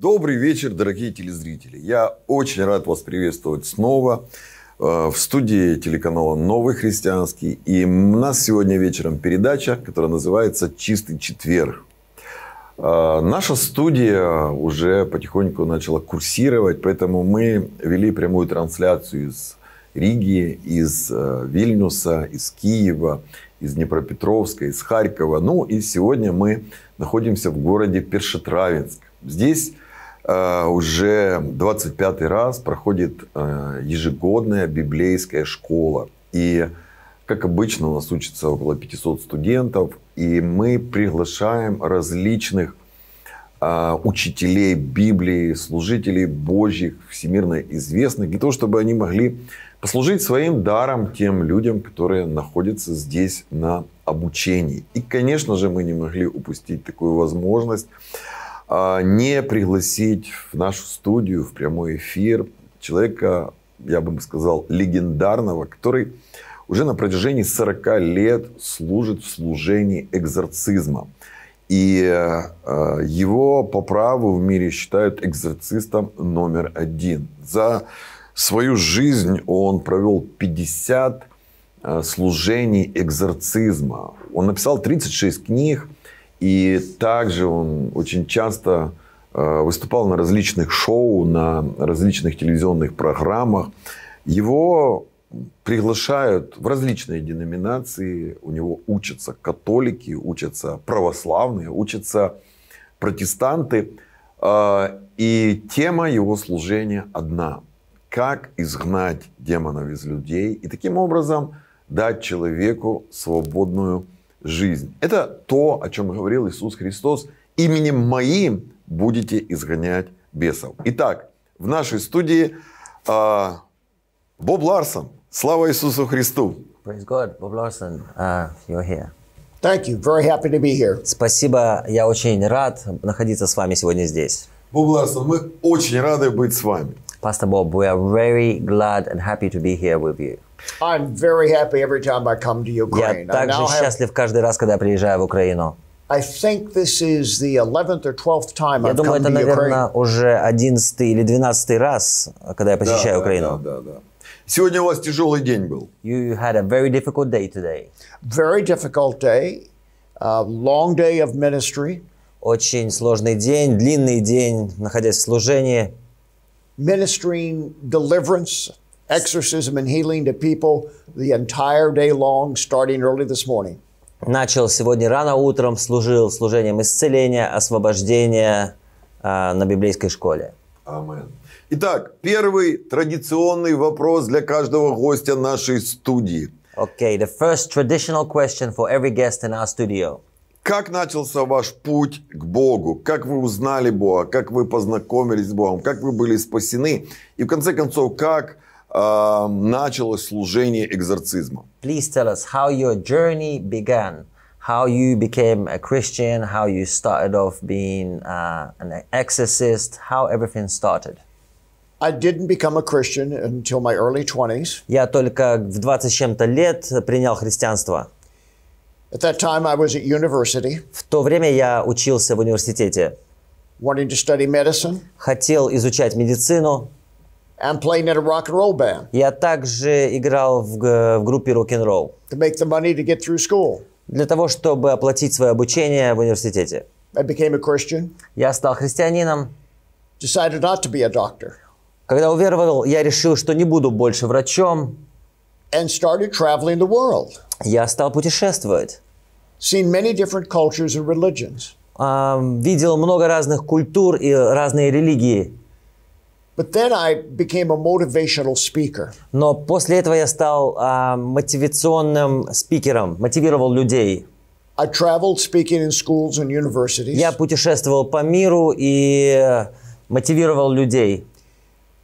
Добрый вечер, дорогие телезрители. Я очень рад вас приветствовать снова э, в студии телеканала «Новый христианский». И у нас сегодня вечером передача, которая называется «Чистый четверг». Э, наша студия уже потихоньку начала курсировать, поэтому мы вели прямую трансляцию из Риги, из э, Вильнюса, из Киева, из Днепропетровска, из Харькова. Ну и сегодня мы находимся в городе Першетравенск. Здесь Э, уже 25 раз проходит э, ежегодная библейская школа. И, как обычно, у нас учится около 500 студентов. И мы приглашаем различных э, учителей Библии, служителей Божьих, всемирно известных, для того, чтобы они могли послужить своим даром тем людям, которые находятся здесь на обучении. И, конечно же, мы не могли упустить такую возможность а, не пригласить в нашу студию, в прямой эфир человека, я бы сказал, легендарного, который уже на протяжении 40 лет служит в служении экзорцизма. И э, его по праву в мире считают экзорцистом номер один. За свою жизнь он провел 50 э, а, служений экзорцизма. Он написал 36 книг, и также он очень часто э, выступал на различных шоу, на различных телевизионных программах. Его приглашают в различные деноминации, у него учатся католики, учатся православные, учатся протестанты. Э, и тема его служения одна – как изгнать демонов из людей и таким образом дать человеку свободную жизнь. Это то, о чем говорил Иисус Христос. Именем моим будете изгонять бесов. Итак, в нашей студии э, Боб Ларсон. Слава Иисусу Христу! Praise God, Bob Larson, uh, you're here. Thank you. Very happy to be here. Спасибо. Я очень рад находиться с вами сегодня здесь. Боб Ларсон, мы очень рады быть с вами. Pastor Bob, we are very glad and happy to be here with you. I'm very happy every time I come to Ukraine. Я также счастлив have... каждый раз, когда я приезжаю в Украину. I think this is the 11th or 12th time я I've думаю, come это, to наверное, Ukraine. уже 11 или 12 раз, когда я посещаю да, Украину. Да, да, да. Сегодня у вас тяжелый день был. You had a very difficult day today. Very difficult day. A long day of ministry. Очень сложный день, длинный день, находясь в служении. Ministering deliverance exorcism and healing to people the entire day long, starting early this morning. Начал сегодня рано утром, служил служением исцеления, освобождения э, на библейской школе. Аминь. Итак, первый традиционный вопрос для каждого гостя нашей студии. Okay, the first traditional question for every guest in our studio. Как начался ваш путь к Богу? Как вы узнали Бога? Как вы познакомились с Богом? Как вы были спасены? И в конце концов, как началось служение экзорцизма. Please tell us how your journey began, how you became a Christian, how you started off being uh, an exorcist, how everything started. I didn't become a Christian until my early 20s. Я только в 20 с чем-то лет принял христианство. At that time I was at university. В то время я учился в университете. Wanting to study medicine. Хотел изучать медицину and playing in a rock and roll band. Я также играл в, в группе рок-н-ролл. To make the money to get through school. Для того, чтобы оплатить свое обучение в университете. I became a Christian. Я стал христианином. Decided not to be a doctor. Когда уверовал, я решил, что не буду больше врачом. And started traveling the world. Я стал путешествовать. Seen many different cultures and religions. Um, видел много разных культур и разные религии. But then I became a motivational speaker. Но после этого я стал а, мотивационным спикером, мотивировал людей. I traveled speaking in schools and universities. Я путешествовал по миру и мотивировал людей.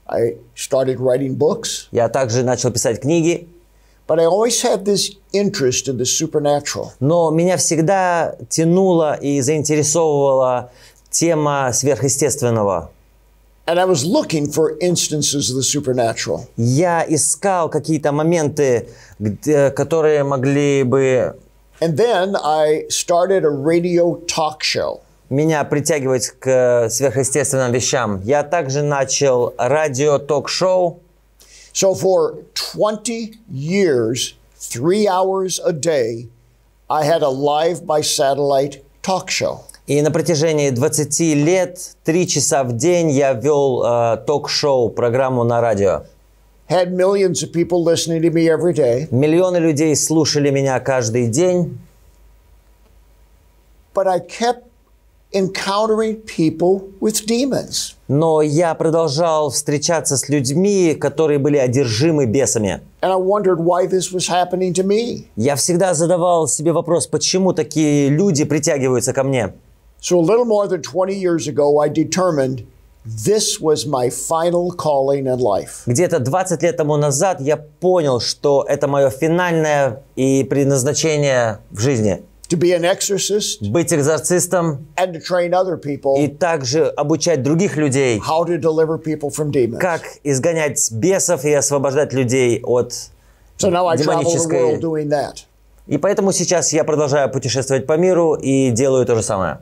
I started writing books. Я также начал писать книги. But I always had this interest in the supernatural. Но меня всегда тянуло и заинтересовывала тема сверхъестественного. And I was looking for instances of the supernatural. Я искал какие-то моменты, которые могли бы... And then I started a radio talk show. Меня притягивать к э, сверхъестественным вещам. Я также начал радио-ток-шоу. So for 20 years, three hours a day, I had a live by satellite talk show. И на протяжении 20 лет, 3 часа в день я вел э, ток-шоу, программу на радио. Had millions of people listening to me every day. Миллионы людей слушали меня каждый день. But I kept encountering people with demons. Но я продолжал встречаться с людьми, которые были одержимы бесами. And I wondered why this was happening to me. Я всегда задавал себе вопрос, почему такие люди притягиваются ко мне. So, a little more than 20 years ago, I determined This was my final calling in life. Где-то 20 лет тому назад я понял, что это мое финальное и предназначение в жизни. To be an exorcist, быть экзорцистом and to train other people, и также обучать других людей, how to deliver people from demons. как изгонять бесов и освобождать людей от so now I демонической... Travel the world doing that. И поэтому сейчас я продолжаю путешествовать по миру и делаю то же самое.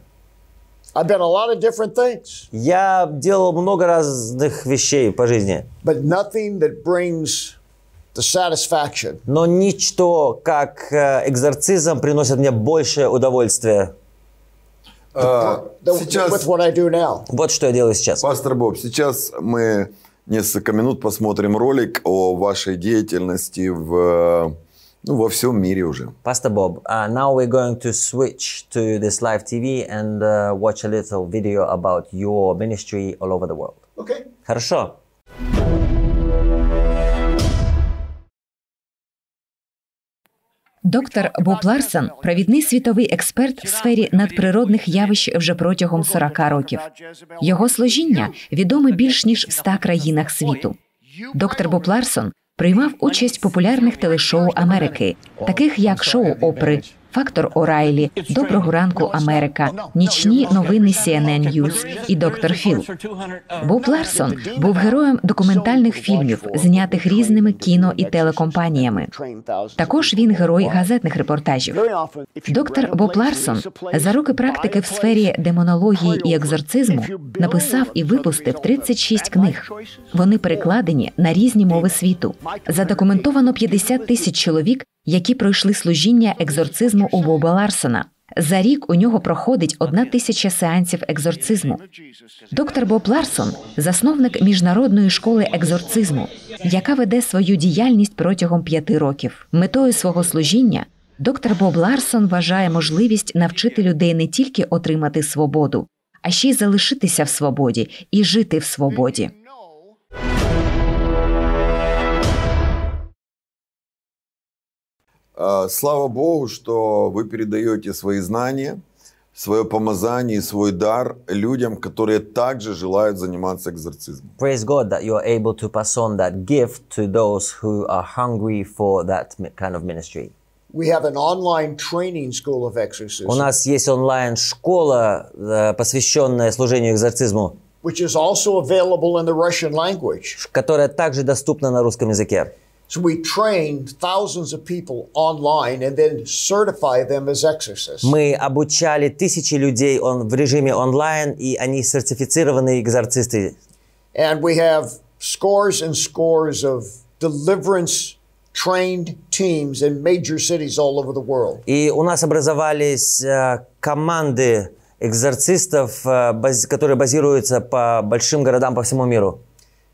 I've done a lot of different things. Я делал много разных вещей по жизни. But nothing that brings the satisfaction. Но ничто, как э, экзорцизм, приносит мне больше удовольствия. Uh, а, сейчас, with what I do now. Вот что я делаю сейчас. Пастор Боб, сейчас мы несколько минут посмотрим ролик о вашей деятельности в Ну, во всем мире уже. Pastor Боб. uh, now we're going to switch to this live TV and uh, watch a little video about your ministry all over the world. Okay. Хорошо. Доктор Боб Ларсон провідний світовий експерт в сфері надприродних явищ вже протягом 40 років. Його служіння відоме більш ніж в 100 країнах світу. Доктор Боб Ларсон приймав участь в популярних телешоу Америки, таких як шоу Опри, Фактор Орайлі, доброго ранку, Америка, нічні новини CNN News і доктор Філ. Боб Ларсон був героєм документальних фільмів, знятих різними кіно і телекомпаніями. Також він герой газетних репортажів. Доктор Боб Ларсон за роки практики в сфері демонології і екзорцизму написав і випустив 36 книг. Вони перекладені на різні мови світу. Задокументовано 50 тисяч чоловік які пройшли служіння екзорцизму у Боба Ларсона. За рік у нього проходить одна тисяча сеансів екзорцизму. Доктор Боб Ларсон засновник міжнародної школи екзорцизму, яка веде свою діяльність протягом п'яти років. Метою свого служіння доктор Боб Ларсон вважає можливість навчити людей не тільки отримати свободу, а ще й залишитися в свободі і жити в свободі. А, слава Богу, что вы передаете свои знания, свое помазание и свой дар людям, которые также желают заниматься экзорцизмом. Praise God that you are able to pass on that gift to those who are hungry for that kind of ministry. We have an online training school of exorcism. У нас есть онлайн-школа, э, посвященная служению экзорцизму. Which is also available in the Russian language. Которая также доступна на русском языке. So we train thousands of people online and then certify them as exorcists. Мы обучали тысячи людей он, в режиме онлайн, и они сертифицированные экзорцисты. And we have scores and scores of deliverance trained teams in major cities all over the world. И у нас образовались э, команды экзорцистов, э, которые базируются по большим городам по всему миру.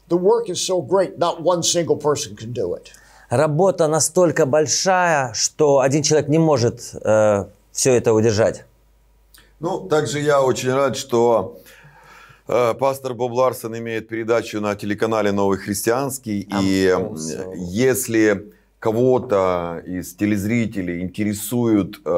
The work is so great, not one single person can do it. Работа настолько большая, что один человек не может э, все это удержать. Ну, также я очень рад, что э, пастор Боб Ларсон имеет передачу на телеканале «Новый христианский». I'm и so, если кого-то из телезрителей интересует э,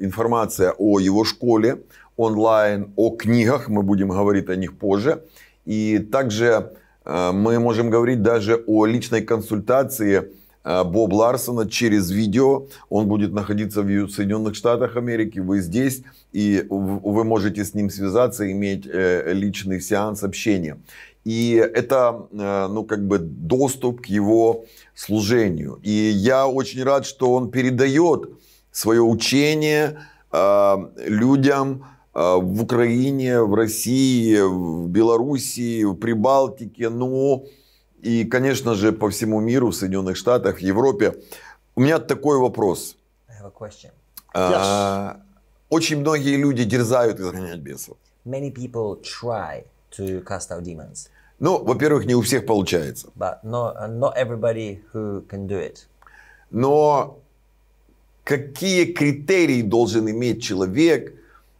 информация о его школе онлайн, о книгах, мы будем говорить о них позже, и также э, мы можем говорить даже о личной консультации э, Боб Ларсона через видео. Он будет находиться в Соединенных Штатах Америки, вы здесь, и вы можете с ним связаться, иметь э, личный сеанс общения. И это, ну, как бы доступ к его служению. И я очень рад, что он передает свое учение людям, Э, в Украине, в России, в Белоруссии, в Прибалтике, ну и, конечно же, по всему миру, в Соединенных Штатах, в Европе. У меня такой вопрос. А, очень многие люди дерзают изгонять бесов. Many people try to cast out demons. Ну, во-первых, не у всех получается. But not, not everybody who can do it. Но какие критерии должен иметь человек,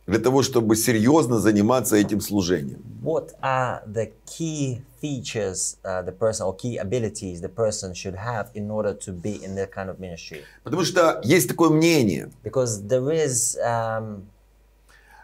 для того, чтобы серьезно заниматься этим служением. What are the key features uh, the person or key abilities the person should have in order to be in that kind of ministry? Потому что есть такое мнение. Because there is um...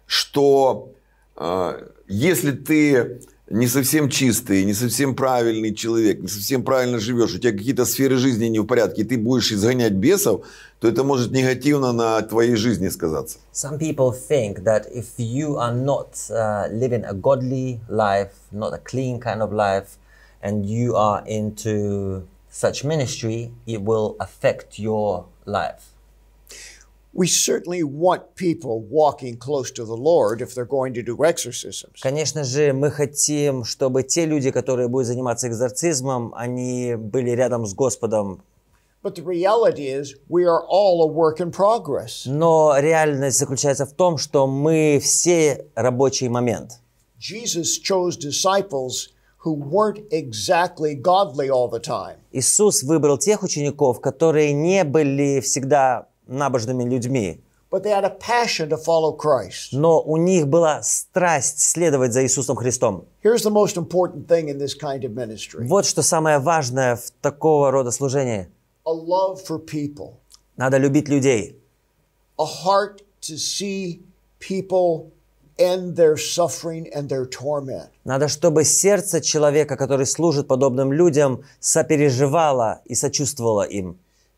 что э, если ты не совсем чистый, не совсем правильный человек, не совсем правильно живешь, у тебя какие-то сферы жизни не в порядке, и ты будешь изгонять бесов, то это может негативно на твоей жизни сказаться. Some people think that if you are not uh, living a godly life, not a clean kind of life, and you are into such ministry, it will affect your life. Конечно же, мы хотим, чтобы те люди, которые будут заниматься экзорцизмом, они были рядом с Господом. Но реальность заключается в том, что мы все рабочий момент. Jesus chose disciples who weren't exactly godly all the time. Иисус выбрал тех учеников, которые не были всегда набожными людьми. But they had a passion to follow Christ. Но у них была страсть следовать за Иисусом Христом. Here's the most important thing in this kind of ministry. Вот что самое важное в такого рода служении. A love for people. Надо любить людей. A heart to see people end their suffering and their torment. Надо, чтобы сердце человека, который служит подобным людям, сопереживало и сочувствовало им.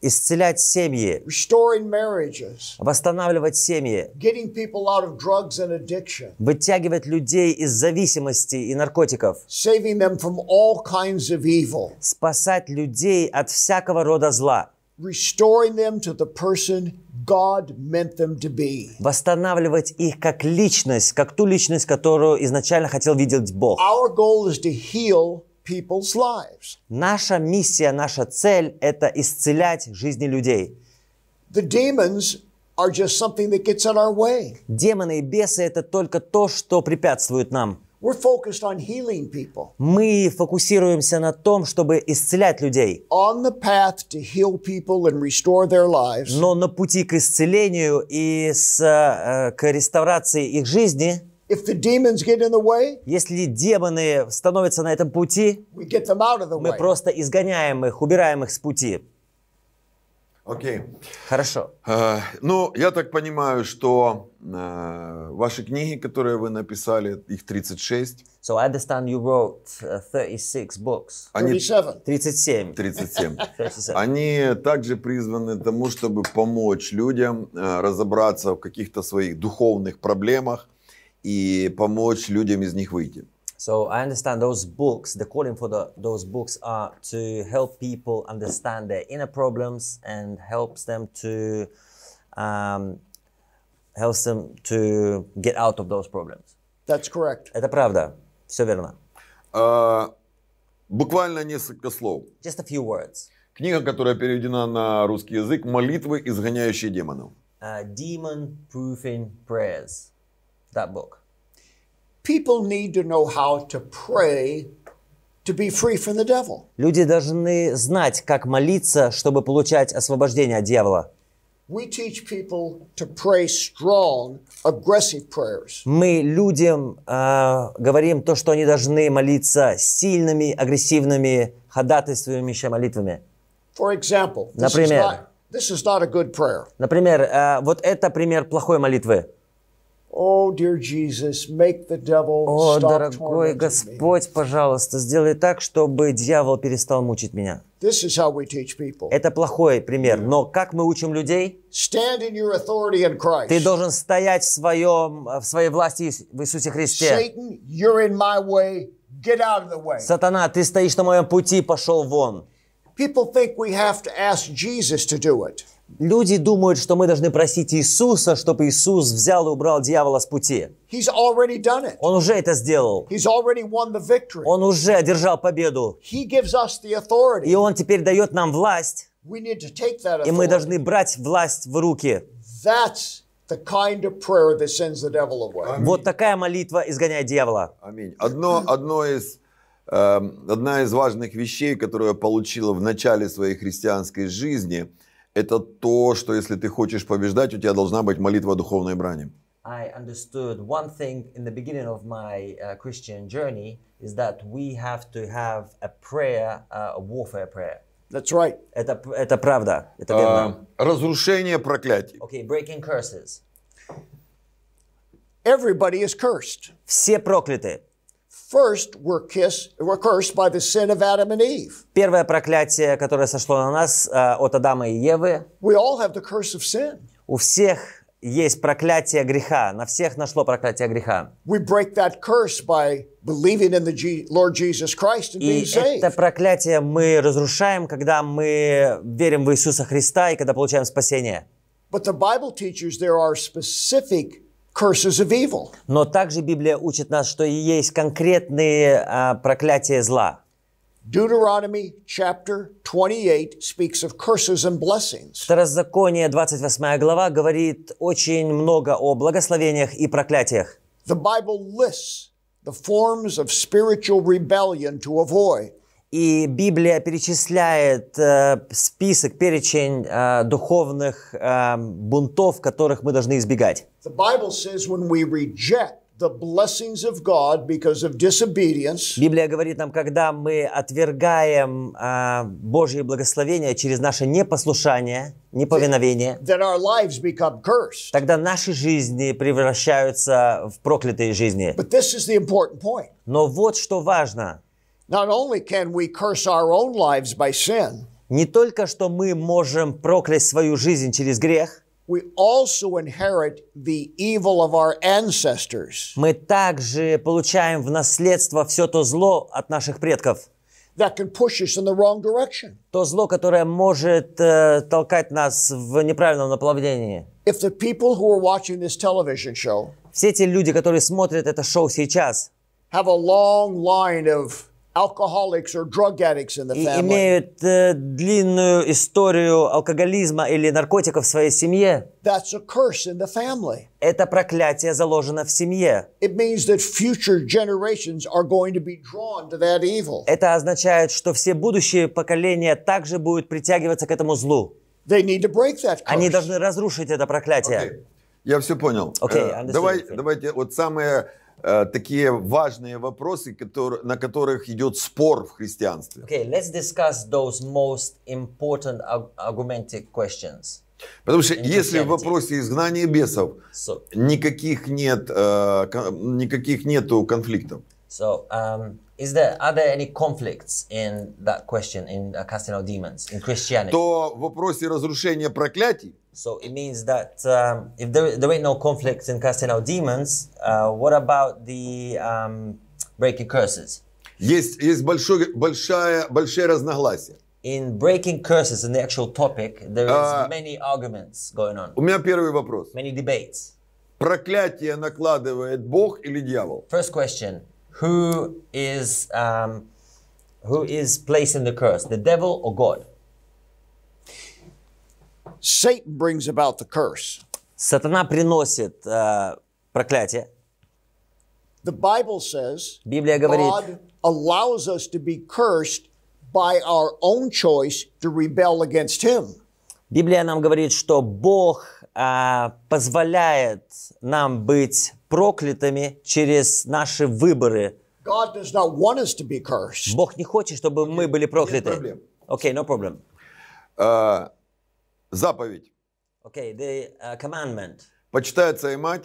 исцелять семьи, восстанавливать семьи, вытягивать людей из зависимости и наркотиков, спасать людей от всякого рода зла, восстанавливать их как личность, как ту личность, которую изначально хотел видеть Бог. Our goal is to heal people's lives. Наша миссия, наша цель – это исцелять жизни людей. The demons are just something that gets in our way. Демоны и бесы – это только то, что препятствует нам. We're focused on healing people. Мы фокусируемся на том, чтобы исцелять людей. On the path to heal people and restore their lives. Но на пути к исцелению и с, э, к реставрации их жизни If the demons get in the way, если демоны становятся на этом пути, we get them out of the way. мы просто изгоняем их, убираем их с пути. Окей. Okay. Хорошо. Uh, ну, я так понимаю, что uh, ваши книги, которые вы написали, их 36. So I understand you wrote uh, э, 36 books. Они... 37. 37. 37. 37. Они также призваны тому, чтобы помочь людям uh, разобраться в каких-то своих духовных проблемах, и помочь людям из них выйти. So I understand those books, the calling for the, those books are to help people understand their inner problems and helps them to um, helps them to get out of those problems. That's correct. Это правда. Все верно. Uh, буквально несколько слов. Just a few words. Книга, которая переведена на русский язык «Молитвы, изгоняющие демонов». Uh, Demon Proofing Prayers that book. People need to know how to pray to be free from the devil. Люди должны знать, как молиться, чтобы получать освобождение от дьявола. We teach people to pray strong, aggressive prayers. Мы людям э, говорим то, что они должны молиться сильными, агрессивными, ходатайствующими молитвами. For example, this Например, is not, this is not a good prayer. Например, э, вот это пример плохой молитвы. Oh, О, дорогой Господь, пожалуйста, сделай так, чтобы дьявол перестал мучить меня. Это плохой пример, mm. но как мы учим людей? Ты должен стоять в, своем, в своей власти в Иисусе Христе. Сатана, ты стоишь на моем пути, пошел вон. People think we have to ask Jesus to do it. Люди думают, что мы должны просить Иисуса, чтобы Иисус взял и убрал дьявола с пути. Он уже это сделал. Он уже одержал победу. И Он теперь дает нам власть. И мы должны брать власть в руки. Вот такая молитва изгоняет дьявола. Аминь. Одно, одно из, эм, одна из важных вещей, которую я получила в начале своей христианской жизни – это то, что если ты хочешь побеждать, у тебя должна быть молитва духовной брани. I understood one thing in the beginning of my uh, Christian journey is that we have to have a prayer, uh, a warfare prayer. That's right. Это, это правда. Это верно. Uh, разрушение проклятий. Okay, breaking curses. Everybody is cursed. Все прокляты. Первое проклятие, которое сошло на нас э, от Адама и Евы. У всех есть проклятие греха. На всех нашло проклятие греха. и это проклятие мы разрушаем, когда мы верим в Иисуса Христа и когда получаем спасение. But the Bible teaches there are specific curses of evil. Но также Библия учит нас, что есть конкретные а, проклятия зла. Deuteronomy chapter 28 speaks of curses and blessings. Второзаконие 28 глава говорит очень много о благословениях и проклятиях. The Bible lists the forms of spiritual rebellion to avoid. И Библия перечисляет э, список, перечень э, духовных э, бунтов, которых мы должны избегать. Библия говорит нам, когда мы отвергаем э, Божье благословение через наше непослушание, неповиновение, then our lives become cursed. тогда наши жизни превращаются в проклятые жизни. But this is the important point. Но вот что важно. Not only can we curse our own lives by sin, не только что мы можем проклясть свою жизнь через грех, we also inherit the evil of our ancestors. мы также получаем в наследство все то зло от наших предков, that can push us in the wrong direction. то зло, которое может э, толкать нас в неправильном направлении. If the people who are watching this television show все те люди, которые смотрят это шоу сейчас, have a long line of и имеют э, длинную историю алкоголизма или наркотиков в своей семье. That's a curse in the family. Это проклятие заложено в семье. Это означает, что все будущие поколения также будут притягиваться к этому злу. They need to break that curse. Они должны разрушить это проклятие. Okay. Я все понял. Okay, э, давай, давайте вот самое Э, такие важные вопросы, которые, на которых идет спор в христианстве. Okay, let's discuss those most important argumentic questions. Потому что если в вопросе изгнания бесов so, никаких нет э, никаких нету конфликтов. So, um, is there are there any conflicts in that question in uh, casting out demons in Christianity? То в вопросе разрушения проклятий. So it means that um, if there there ain't no conflicts in casting out demons, uh, what about the um, breaking curses? Есть есть большое большая большие разногласия. In breaking curses, in the actual topic, there is uh, many arguments going on. У меня первый вопрос. Many debates. Проклятие накладывает Бог или дьявол? First question. who is um, who is placing the curse, the devil or God? Satan brings about the curse. Сатана приносит э, проклятие. The Bible says Библия говорит, God allows us to be cursed by our own choice to rebel against Him. Библия нам говорит, что Бог э, позволяет нам быть проклятыми через наши выборы. God does not want us to be cursed. Бог не хочет, чтобы мы были прокляты. Окей, okay, no problem. Uh, заповедь. Okay, the uh, commandment. Почитай отца и мать.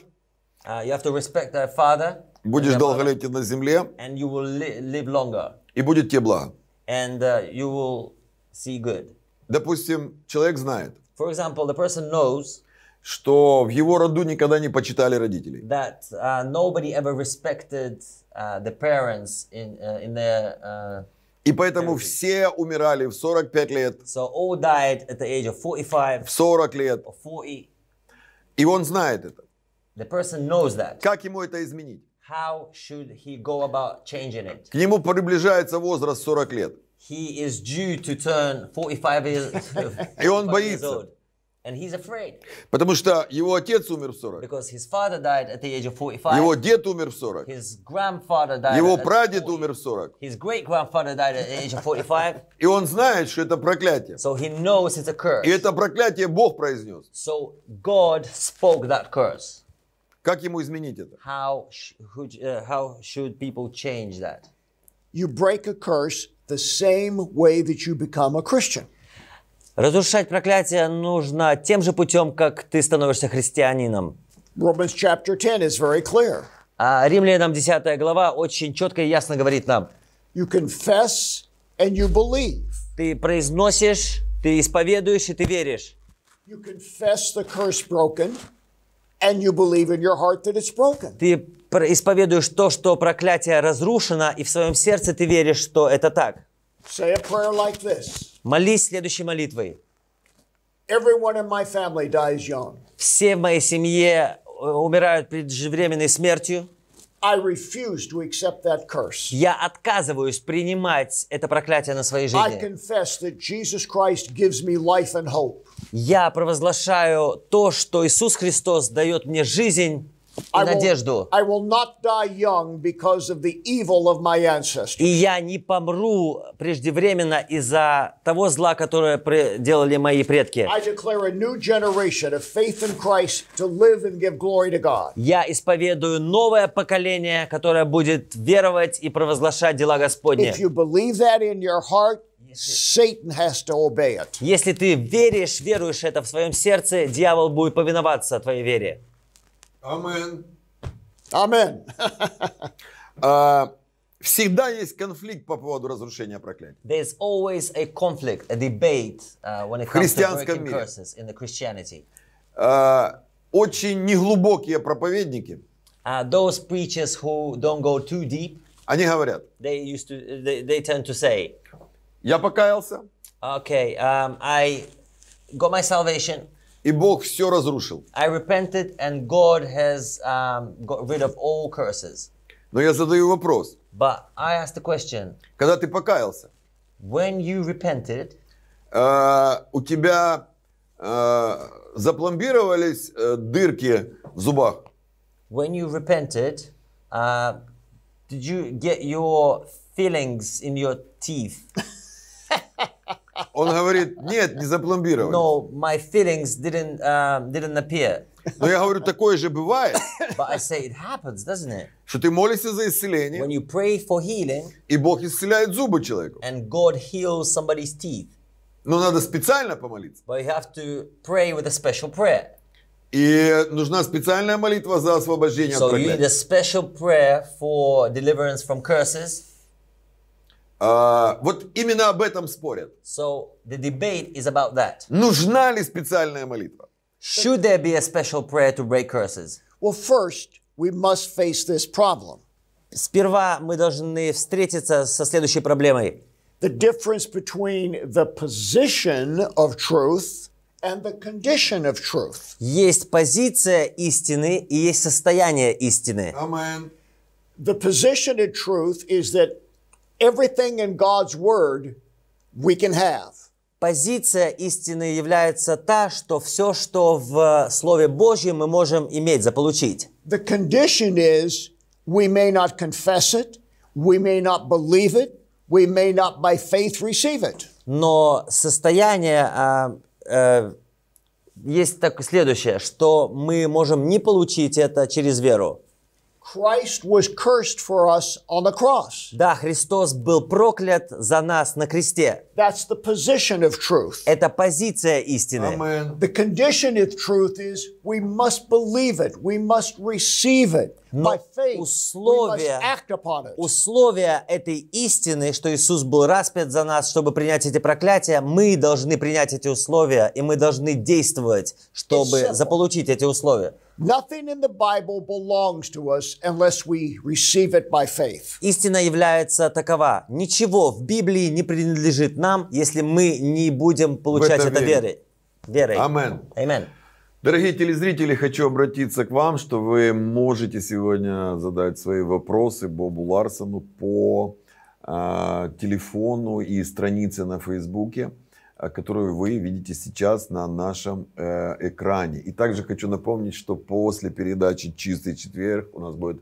Uh, you have to respect thy father. Будешь долголетен на земле. And you will li live longer. И будет тебе благо. And uh, you will see good. Допустим, человек знает. For example, the person knows что в его роду никогда не почитали родителей. That uh, nobody ever respected uh, the parents in uh, in their uh, и поэтому все умирали в 45 лет. So all died at the age of 45. В 40 лет. 40. И он знает это. The person knows that. Как ему это изменить? How should he go about changing it? К нему приближается возраст 40 лет. He is due to turn 45 years. И он боится. And he's afraid. Потому что его отец умер в 40. Because his father died at the age of 45. Его дед умер в 40. His grandfather died его прадед умер в 40. His great grandfather died at the age of 45. И он знает, что это проклятие. So he knows it's a curse. И это проклятие Бог произнес. So God spoke that curse. Как ему изменить это? How uh, how should people change that? You break a curse the same way that you become a Christian. Разрушать проклятие нужно тем же путем, как ты становишься христианином. Romans chapter 10 is very clear. А Римлянам 10 глава очень четко и ясно говорит нам. You confess and you believe. Ты произносишь, ты исповедуешь и ты веришь. You confess the curse broken and you believe in your heart that it's broken. Ты исповедуешь то, что проклятие разрушено, и в своем сердце ты веришь, что это так. Say a prayer like this. Молись следующей молитвой. Everyone in my family dies young. Все в моей семье э, умирают преждевременной смертью. I refuse to accept that curse. Я отказываюсь принимать это проклятие на своей жизни. I confess that Jesus Christ gives me life and hope. Я провозглашаю то, что Иисус Христос дает мне жизнь и надежду. И я не помру преждевременно из-за того зла, которое делали мои предки. Я исповедую новое поколение, которое будет веровать и провозглашать дела Господни. Satan has to obey it. Если ты веришь, веруешь это в своем сердце, дьявол будет повиноваться твоей вере. Амен. Амен. Всегда есть конфликт по поводу разрушения проклятия. There's always a conflict, a debate uh, when it comes to breaking мире. curses in the Christianity. Uh, очень неглубокие проповедники. Uh, those preachers who don't go too deep. Они говорят. They used to, they, they tend to say. Я покаялся. Okay, um, I got my salvation. И Бог все разрушил. I repented and God has um, got rid of all curses. Но я задаю вопрос. But I asked the question. Когда ты покаялся? When you repented. Uh, у тебя uh, запломбировались uh, дырки в зубах? When you repented, uh, did you get your fillings in your teeth? Он говорит, нет, не запломбировали. No, my feelings didn't, uh, didn't appear. Но я говорю, такое же бывает. But I say it happens, doesn't it? Что ты молишься за исцеление. When you pray for healing. И Бог исцеляет зубы человеку. And God heals somebody's teeth. Но надо специально помолиться. But you have to pray with a special prayer. И нужна специальная молитва за освобождение so от проклятия. You need a special prayer for deliverance from curses вот именно об этом спорят. So the debate is about that. Нужна ли специальная молитва? Should there be a special prayer to break curses? Well, first, we must face this problem. Сперва мы должны встретиться со следующей проблемой. The difference between the position of truth and the condition of truth. Есть позиция истины и есть состояние истины. Amen. The position of truth is that everything in God's Word we can have. Позиция истины является та, что все, что в Слове Божьем мы можем иметь, заполучить. The condition is we may not confess it, we may not believe it, we may not by faith receive it. Но состояние а, а, есть так следующее, что мы можем не получить это через веру. Christ was cursed for us on the cross. Да, Христос был проклят за нас на кресте. That's the position of truth. Это позиция истины. Amen. The condition of truth is we must believe it, we must receive it. Но условия, условия этой истины, что Иисус был распят за нас, чтобы принять эти проклятия, мы должны принять эти условия, и мы должны действовать, чтобы заполучить эти условия. Nothing in the Bible belongs to us unless we receive it by faith. Истина является такова. Ничего в Библии не принадлежит нам, если мы не будем получать это, это верой. Верой. Амен. Amen. Дорогие телезрители, хочу обратиться к вам, что вы можете сегодня задать свои вопросы Бобу Ларсону по э, телефону и странице на Фейсбуке. А, которую вы видите сейчас на нашем э, экране. И также хочу напомнить, что после передачи «Чистый четверг» у нас будет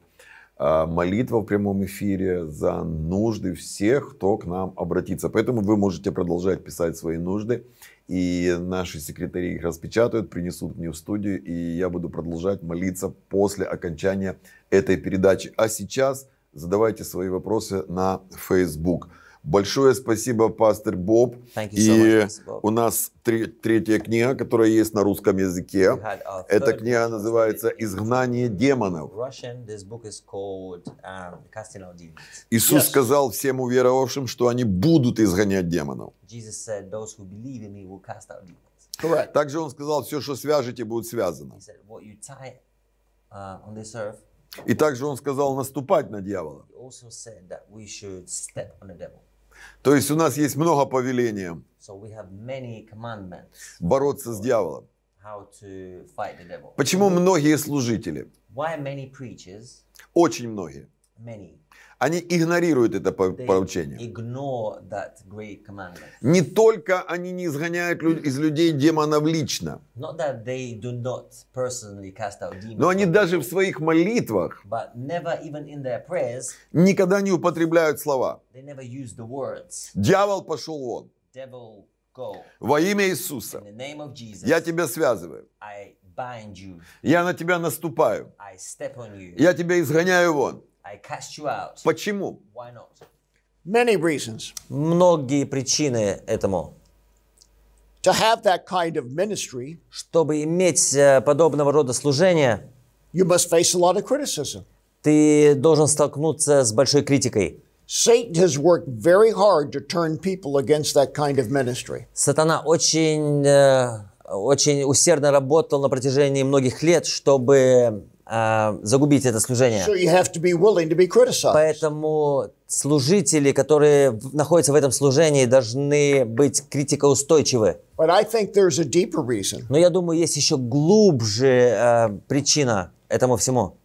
э, молитва в прямом эфире за нужды всех, кто к нам обратится. Поэтому вы можете продолжать писать свои нужды, и наши секретари их распечатают, принесут мне в студию, и я буду продолжать молиться после окончания этой передачи. А сейчас задавайте свои вопросы на Facebook. Большое спасибо, пастор Боб. И у нас три, третья книга, которая есть на русском языке. Эта книга называется «Изгнание демонов». Called, um, Иисус yes. сказал всем уверовавшим, что они будут изгонять демонов. Said, Также Он сказал, все, что свяжете, будет связано. Uh, И также он сказал наступать на дьявола. То есть у нас есть много повелений. So we have many Бороться с дьяволом. How to fight the devil. Почему многие служители? Why many preachers? Очень многие. Они игнорируют это поручение. Не только они не изгоняют из людей демонов лично, но они даже в своих молитвах никогда не употребляют слова. Дьявол пошел вон. Во имя Иисуса я тебя связываю. Я на тебя наступаю. Я тебя изгоняю вон. I cast you out. Почему? Why not? Many reasons. Многие причины этому. To have that kind of ministry, чтобы иметь э, подобного рода служение, you must face a lot of criticism. ты должен столкнуться с большой критикой. Satan has worked very hard to turn people against that kind of ministry. Сатана очень, э, очень усердно работал на протяжении многих лет, чтобы а, загубить это служение. Поэтому служители, которые находятся в этом служении, должны быть критикоустойчивы. Но я думаю, есть еще глубже э, причина этому всему.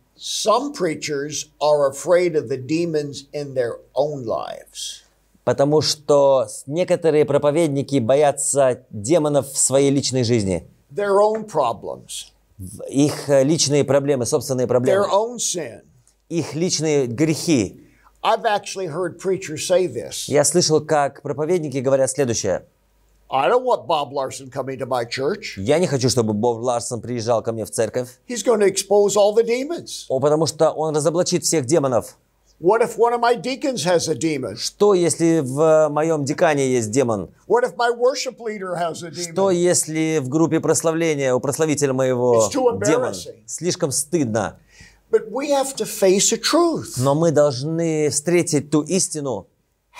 Потому что некоторые проповедники боятся демонов в своей личной жизни. Their own problems их э, личные проблемы, собственные проблемы, their own sin. их личные грехи. I've actually heard preachers say this. Я слышал, как проповедники говорят следующее. I don't want Bob Larson coming to my church. Я не хочу, чтобы Боб Ларсон приезжал ко мне в церковь. He's going to expose all the demons. О, потому что он разоблачит всех демонов. What if one of my deacons has a demon? Что если в моем декане есть демон? What if my worship leader has a demon? Что если в группе прославления у прославителя моего демон? Слишком стыдно. But we have to face a truth. Но мы должны встретить ту истину.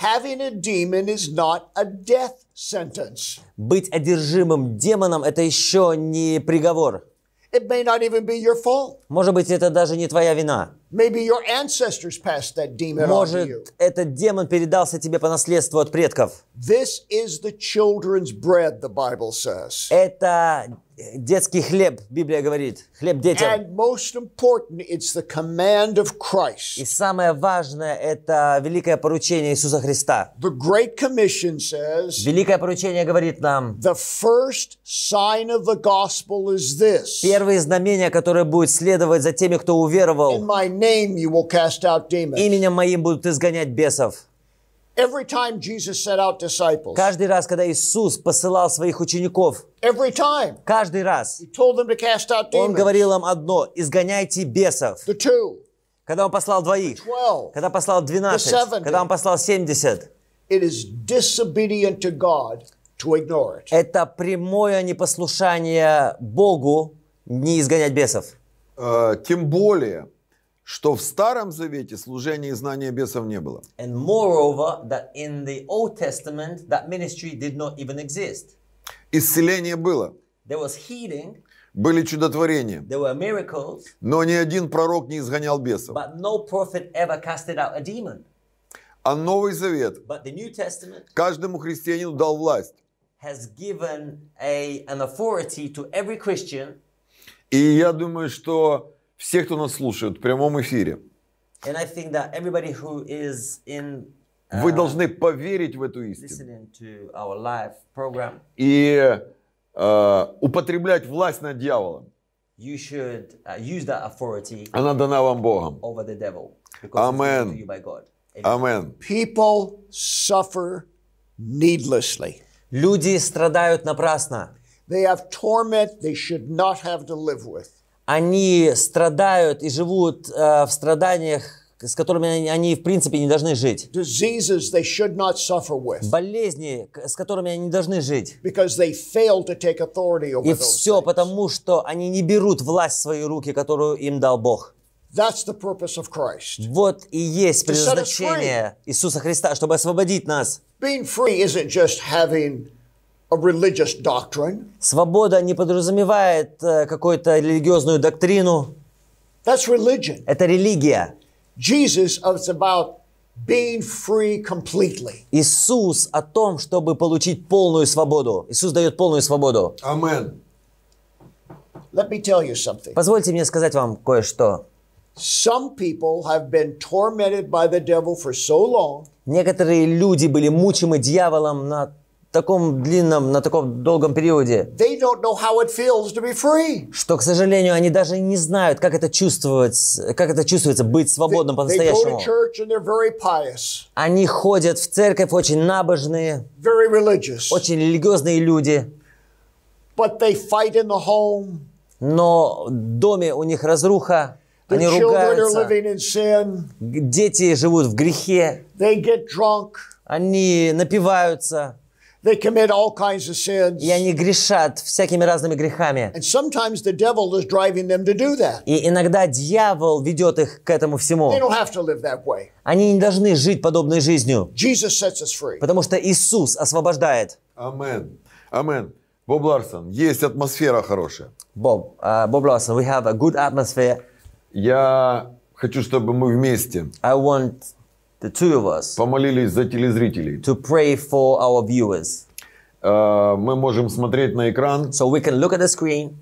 Having a demon is not a death sentence. Быть одержимым демоном – это еще не приговор. It may not even be your fault. Может быть, это даже не твоя вина. Maybe your ancestors passed that demon Может, on you. этот демон передался тебе по наследству от предков. This is the children's bread, the Bible says. Это Детский хлеб, Библия говорит, хлеб детям. And most important, it's the command of Christ. И самое важное – это великое поручение Иисуса Христа. The Great Commission says, великое поручение говорит нам, the first sign of the gospel is this. первые знамения, которые будут следовать за теми, кто уверовал, In my name you will cast out demons. именем моим будут изгонять бесов. Every time Jesus set out disciples, каждый раз, когда Иисус посылал своих учеников, every time, каждый раз, he told them to cast out demons. Он говорил им одно, изгоняйте бесов. The two, когда Он послал двоих, the 12, когда послал 12, the 70, когда Он послал 70, it is disobedient to God to ignore it. это прямое непослушание Богу не изгонять бесов. Uh, тем более, что в Старом Завете служения и знания бесов не было. And moreover, that in the Old Testament that ministry did not even exist. Исцеление было. There was healing. Были чудотворения. There were miracles. Но ни один пророк не изгонял бесов. But no prophet ever casted out a demon. А Новый Завет But the New Testament каждому христианину дал власть. Has given a, an authority to every Christian. И я думаю, что всех, кто нас слушает в прямом эфире. Uh, Вы должны поверить в эту истину. И uh, употреблять власть над дьяволом. You should uh, use that authority Она дана вам Богом. Over the Люди страдают напрасно. They have torment they should not have to live with они страдают и живут э, в страданиях, с которыми они, они, в принципе, не должны жить. Болезни, с которыми они не должны жить. и все things. потому, что они не берут власть в свои руки, которую им дал Бог. That's the purpose of Christ. Вот и есть предназначение Иисуса Христа, чтобы освободить нас. Being free isn't just having Свобода не подразумевает э, какую-то религиозную доктрину. That's religion. Это религия. Jesus is about being free completely. Иисус о том, чтобы получить полную свободу. Иисус дает полную свободу. Amen. Let me tell you something. Позвольте мне сказать вам кое-что. Some people have been tormented by the devil for so long. Некоторые люди были мучимы дьяволом на таком длинном, на таком долгом периоде, что, к сожалению, они даже не знают, как это чувствовать, как это чувствуется быть свободным по-настоящему. Они ходят в церковь очень набожные, очень религиозные люди. Но в доме у них разруха. Они ругаются. Дети живут в грехе. Они напиваются. They commit all kinds of sins. И они грешат всякими разными грехами. And sometimes the devil is driving them to do that. И иногда дьявол ведет их к этому всему. They don't have to live that way. Они не должны жить подобной жизнью. Jesus sets us free. Потому что Иисус освобождает. Амин. Амин. Боб Ларсон, есть атмосфера хорошая. Боб, а, Боб Ларсон, we have a good atmosphere. Я хочу, чтобы мы вместе. I want the two of us, помолились за телезрителей. to pray for our viewers. Э, Мы можем смотреть на экран So we can look at the screen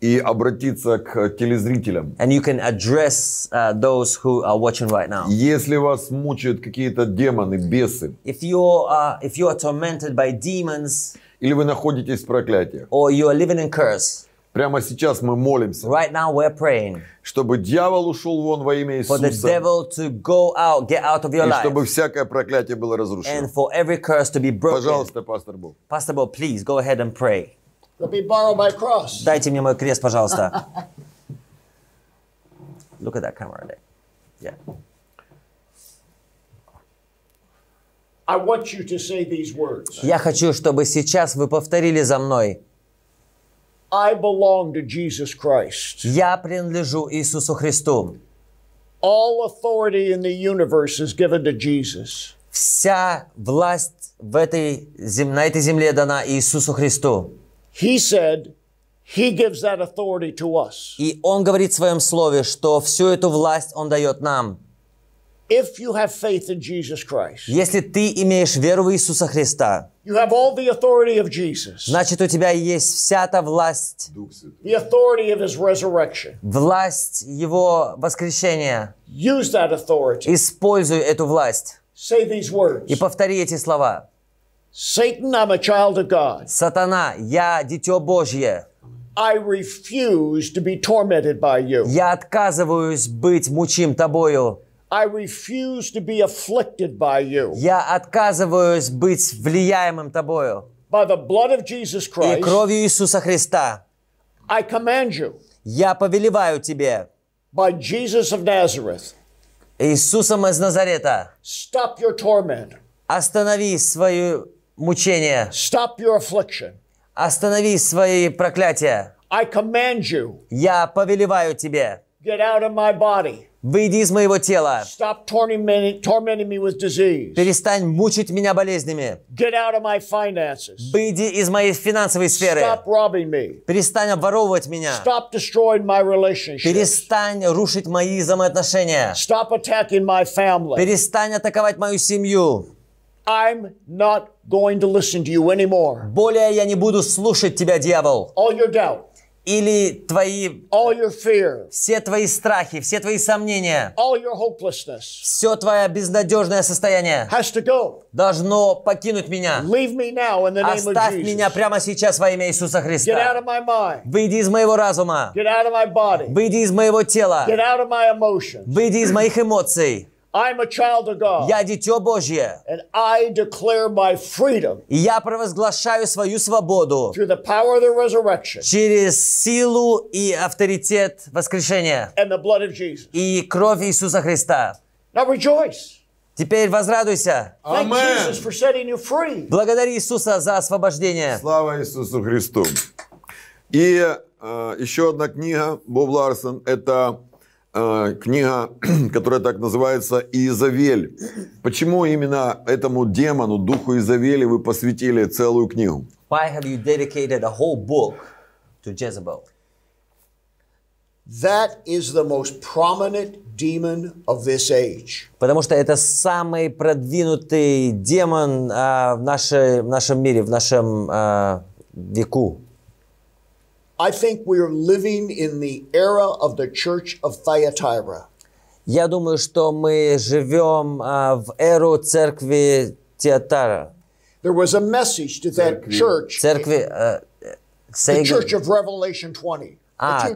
и обратиться к телезрителям. and you can address uh, those who are watching right now. Если вас мучают какие-то демоны, бесы, If you're, uh, if you are tormented by demons или вы находитесь в проклятии. or you are living in curse, Прямо сейчас мы молимся. Right now we're praying. Чтобы дьявол ушел вон во имя Иисуса. For the devil to go out, get out of your life. И чтобы всякое проклятие было разрушено. And for every curse to be broken. Пожалуйста, пастор Бог. Pastor Bob, please go ahead and pray. Let me borrow my cross. Дайте мне мой крест, пожалуйста. Look at that camera there. Yeah. I want you to say these words. Я хочу, чтобы сейчас вы повторили за мной. I belong to Jesus Christ. Я принадлежу Иисусу Христу. All authority in the universe is given to Jesus. Вся власть в этой, на этой земле дана Иисусу Христу. He said, He gives that authority to us. И Он говорит в Своем Слове, что всю эту власть Он дает нам. If you have faith in Jesus Christ, если ты имеешь веру в Иисуса Христа, you have all the authority of Jesus, значит, у тебя есть вся та власть, the authority of his resurrection. власть Его воскрешения. Use that authority. Используй эту власть. Say these words. И повтори эти слова. Satan, I'm a child of God. Сатана, я дитё Божье. I refuse to be tormented by you. Я отказываюсь быть мучим тобою. I refuse to be afflicted by you. Я отказываюсь быть влияемым тобою. By the blood of Jesus Christ, и кровью Иисуса Христа. I command you, я повелеваю тебе. By Jesus of Nazareth, Иисусом из Назарета. Stop your torment. Останови свое мучение. Stop your affliction. Останови свои проклятия. I command you, я повелеваю тебе. Get out of my body. Выйди из моего тела. Stop tormenting, me with Перестань мучить меня болезнями. Get out of my Выйди из моей финансовой сферы. Stop me. Перестань обворовывать меня. Stop my Перестань рушить мои взаимоотношения. Stop my Перестань атаковать мою семью. I'm not going to to you Более я не буду слушать тебя, дьявол. All your doubt или твои, all your fear, все твои страхи, все твои сомнения, all your все твое безнадежное состояние has to go. должно покинуть меня. Leave me now in the name Оставь of Jesus. меня прямо сейчас во имя Иисуса Христа. Get out of my mind. Выйди из моего разума. Get out of my body. Выйди из моего тела. Get out of my emotions. Выйди из моих эмоций. I'm a child of God. Я дитё Божье. And I declare my freedom. И я провозглашаю свою свободу. Through the power of the resurrection. Через силу и авторитет воскрешения. And the blood of Jesus. И кровь Иисуса Христа. Now rejoice. Теперь возрадуйся. Amen. Благодари Иисуса за освобождение. Слава Иисусу Христу. И э, еще одна книга Боб Ларсон. Это Э, книга, которая так называется «Изавель». Почему именно этому демону, духу Изавели, вы посвятили целую книгу? Why have you dedicated a whole book to Jezebel? That is the most prominent demon of this age. Потому что это самый продвинутый демон а, в, нашей, в нашем мире, в нашем а, веку. I think we are living in the era of the church of Thyatira. Я думаю, что мы живем в эру церкви Тиатара. There was a message to that church. Церкви, э, the Church of Revelation 20. А,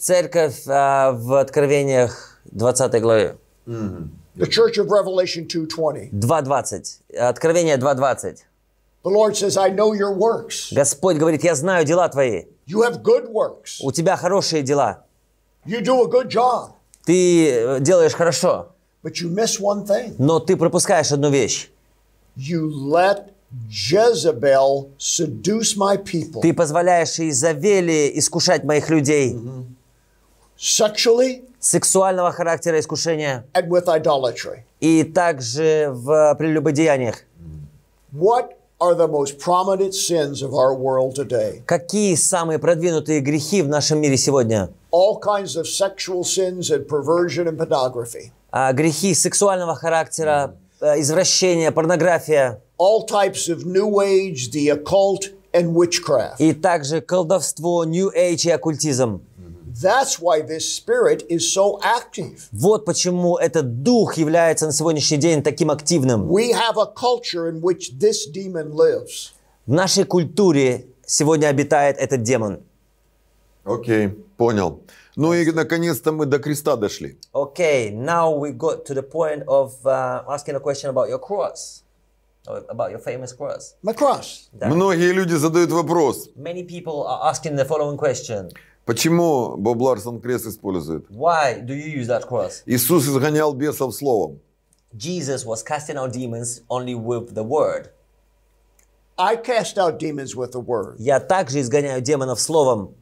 церковь в Откровениях 20 главе. The Church of Revelation 2.20. 2.20. Откровение 2.20. The Lord says, I know your works. Господь говорит, я знаю дела твои. You have good works. У тебя хорошие дела. You do a good job. Ты э, делаешь хорошо. But you miss one thing. Но ты пропускаешь одну вещь. You let Jezebel seduce my people. Ты позволяешь Изавели искушать моих людей. Mm-hmm. Sexually, сексуального характера искушения and with idolatry. и также в прелюбодеяниях. What are the most prominent sins of our world today. Какие самые продвинутые грехи в нашем мире сегодня? All kinds of sexual sins and perversion and pornography. А, грехи сексуального характера, извращение, порнография. All types of new age, the occult and witchcraft. И также колдовство, new age и оккультизм. That's why this spirit is so active. Вот почему этот дух является на сегодняшний день таким активным. We have a culture in which this demon lives. В нашей культуре сегодня обитает этот демон. Окей, okay, понял. Ну и наконец-то мы до креста дошли. Okay, now we got to the point of uh, asking a question about your cross. About your famous cross. My cross. Да. Многие люди задают вопрос. Many people are asking the following question. Почему Боб Ларсон крест использует? Why do you use that cross? Иисус изгонял бесов словом. Jesus was casting out demons only with the word. I cast out demons with the word. Я также изгоняю демонов словом.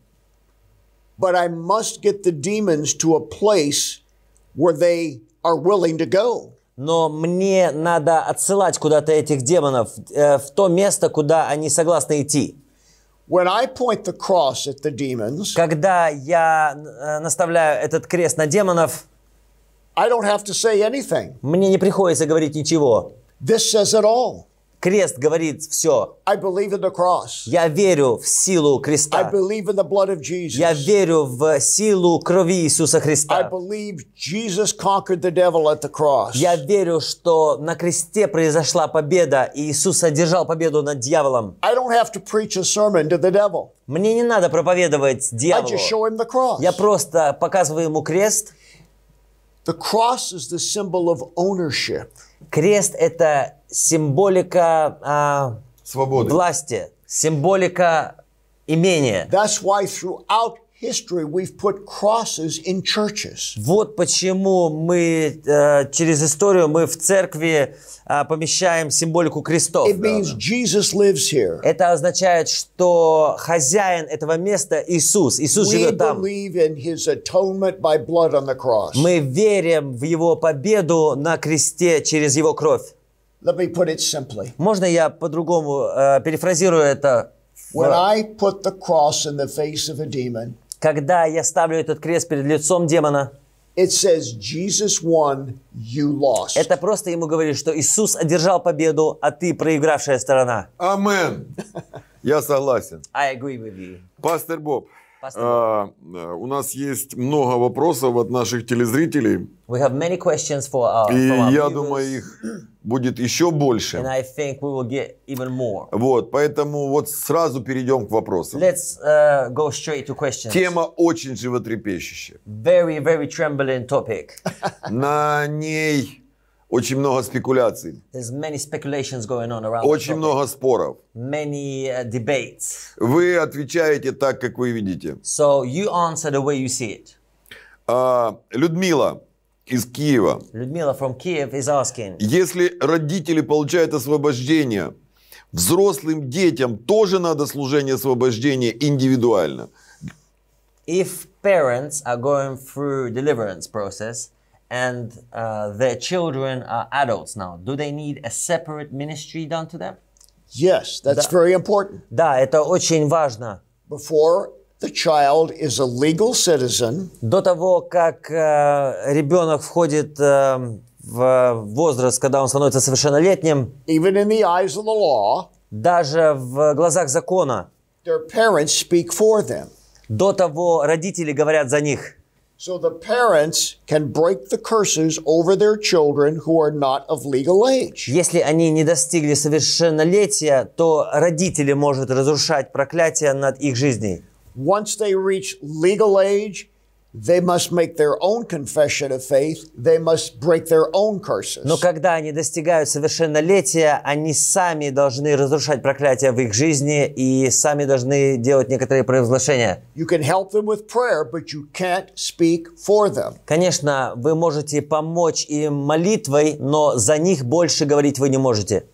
But I must get the demons to a place where they are willing to go. Но мне надо отсылать куда-то этих демонов э, в то место, куда они согласны идти. When I point the cross at the demons, когда я наставляю этот крест на демонов, I don't have to say anything. мне не приходится говорить ничего. This says it all. Крест говорит все. I believe in the cross. Я верю в силу креста. I believe in the blood of Jesus. Я верю в силу крови Иисуса Христа. I believe Jesus conquered the devil at the cross. Я верю, что на кресте произошла победа, и Иисус одержал победу над дьяволом. I don't have to preach a sermon to the devil. Мне не надо проповедовать дьяволу. I just show him the cross. Я просто показываю ему крест. The cross is the symbol of ownership. Крест – это символика а, Свободы. власти, символика имения. That's why throughout history we've put crosses in churches. Вот почему мы э, через историю мы в церкви э, помещаем символику крестов. It means Jesus lives here. Это означает, что хозяин этого места Иисус. Иисус живет там. believe in his atonement by blood on the cross. Мы верим в его победу на кресте через его кровь. Let me put it simply. Можно я по-другому э, перефразирую это? When I put the cross in the face of a demon, когда я ставлю этот крест перед лицом демона, It says Jesus won, you lost. Это просто ему говорит, что Иисус одержал победу, а ты проигравшая сторона. Амин. Я согласен. I agree with you. Пастор Боб, Uh, у нас есть много вопросов от наших телезрителей. We have many questions for our, И я думаю, их будет еще больше. And I think we will get even more. Вот, поэтому вот сразу перейдем к вопросам. Let's uh, go straight to questions. Тема очень животрепещущая. Very, very trembling topic. На ней очень много спекуляций. Many speculations going on around Очень много споров. Many, uh, debates. Вы отвечаете так, как вы видите. So you answer the way you see it. Uh, Людмила из Киева. Людмила from Kiev is asking. Если родители получают освобождение, взрослым детям тоже надо служение освобождения индивидуально. If parents are going through deliverance process, and uh, their children are adults now. Do they need a separate ministry done to them? Yes, that's да. very important. Да, это очень важно. Before the child is a legal citizen. До того, как э, ребенок входит э, в возраст, когда он становится совершеннолетним, even in the eyes of the law, даже в глазах закона, their parents speak for them. До того родители говорят за них. So the parents can break the curses over their children who are not of legal age. Если они не достигли совершеннолетия, то родители могут разрушать проклятие над их жизнью. Once they reach legal age, Но когда они достигают совершеннолетия, они сами должны разрушать проклятия в их жизни и сами должны делать некоторые провозглашения. Конечно, вы можете помочь им молитвой, но за них больше говорить вы не можете.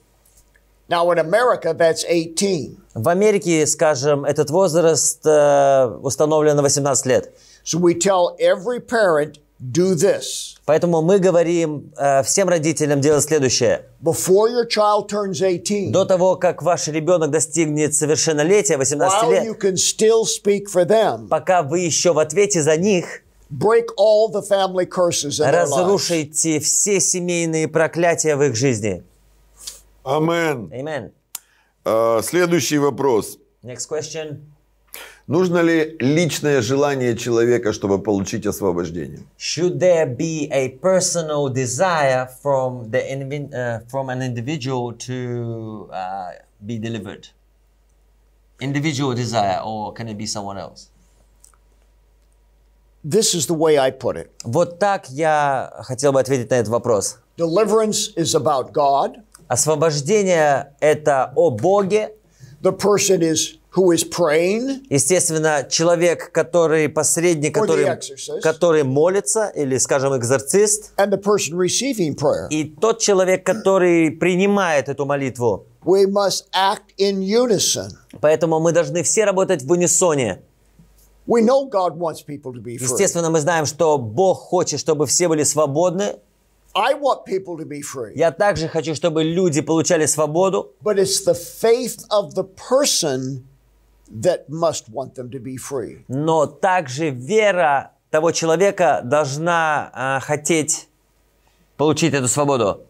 Now in America, that's 18. В Америке, скажем, этот возраст э, установлен на 18 лет. So we tell every parent, do this. Поэтому мы говорим э, всем родителям делать следующее. Before your child turns 18, До того, как ваш ребенок достигнет совершеннолетия, 18 while лет, you can still speak for them, пока вы еще в ответе за них, break all the family curses in their lives. все семейные проклятия в их жизни. Амен. Amen. Э, следующий вопрос. Next question. Нужно ли личное желание человека, чтобы получить освобождение? Should there be a personal desire from the uh, from an individual to uh, be delivered? Individual desire, or can it be someone else? This is the way I put it. Вот так я хотел бы ответить на этот вопрос. Deliverance is about God. Освобождение это о Боге. The person is who is praying, Естественно, человек, который посредник, который, который молится, или, скажем, экзорцист, and the person receiving prayer. и тот человек, который принимает эту молитву. We must act in unison. Поэтому мы должны все работать в унисоне. We know God wants people to be free. Естественно, мы знаем, что Бог хочет, чтобы все были свободны. I want people to be free. Я также хочу, чтобы люди получали свободу. But it's the faith of the person that must want them to be free. Но также вера того человека должна э, хотеть получить эту свободу.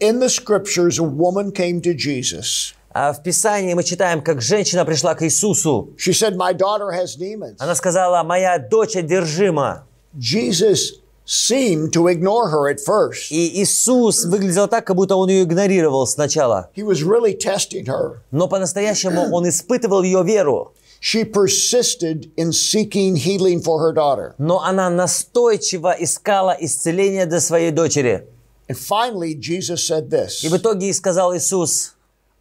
In the scriptures, a woman came to Jesus. А в Писании мы читаем, как женщина пришла к Иисусу. She said, My daughter has demons. Она сказала, моя дочь одержима. Jesus seemed to ignore her at first. И Иисус выглядел так, как будто он ее игнорировал сначала. He was really testing her. Но по-настоящему он испытывал ее веру. She persisted in seeking healing for her daughter. Но она настойчиво искала исцеление для своей дочери. And finally, Jesus said this. И в итоге сказал Иисус.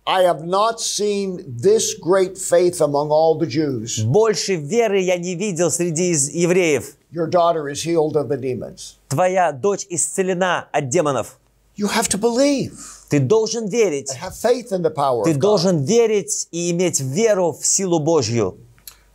I have not seen this great faith among all the Jews. Больше веры я не видел среди евреев. Your daughter is healed of the demons. Твоя дочь исцелена от демонов. You have to believe. Ты должен верить. Have faith in the power Ты должен верить и иметь веру в силу Божью.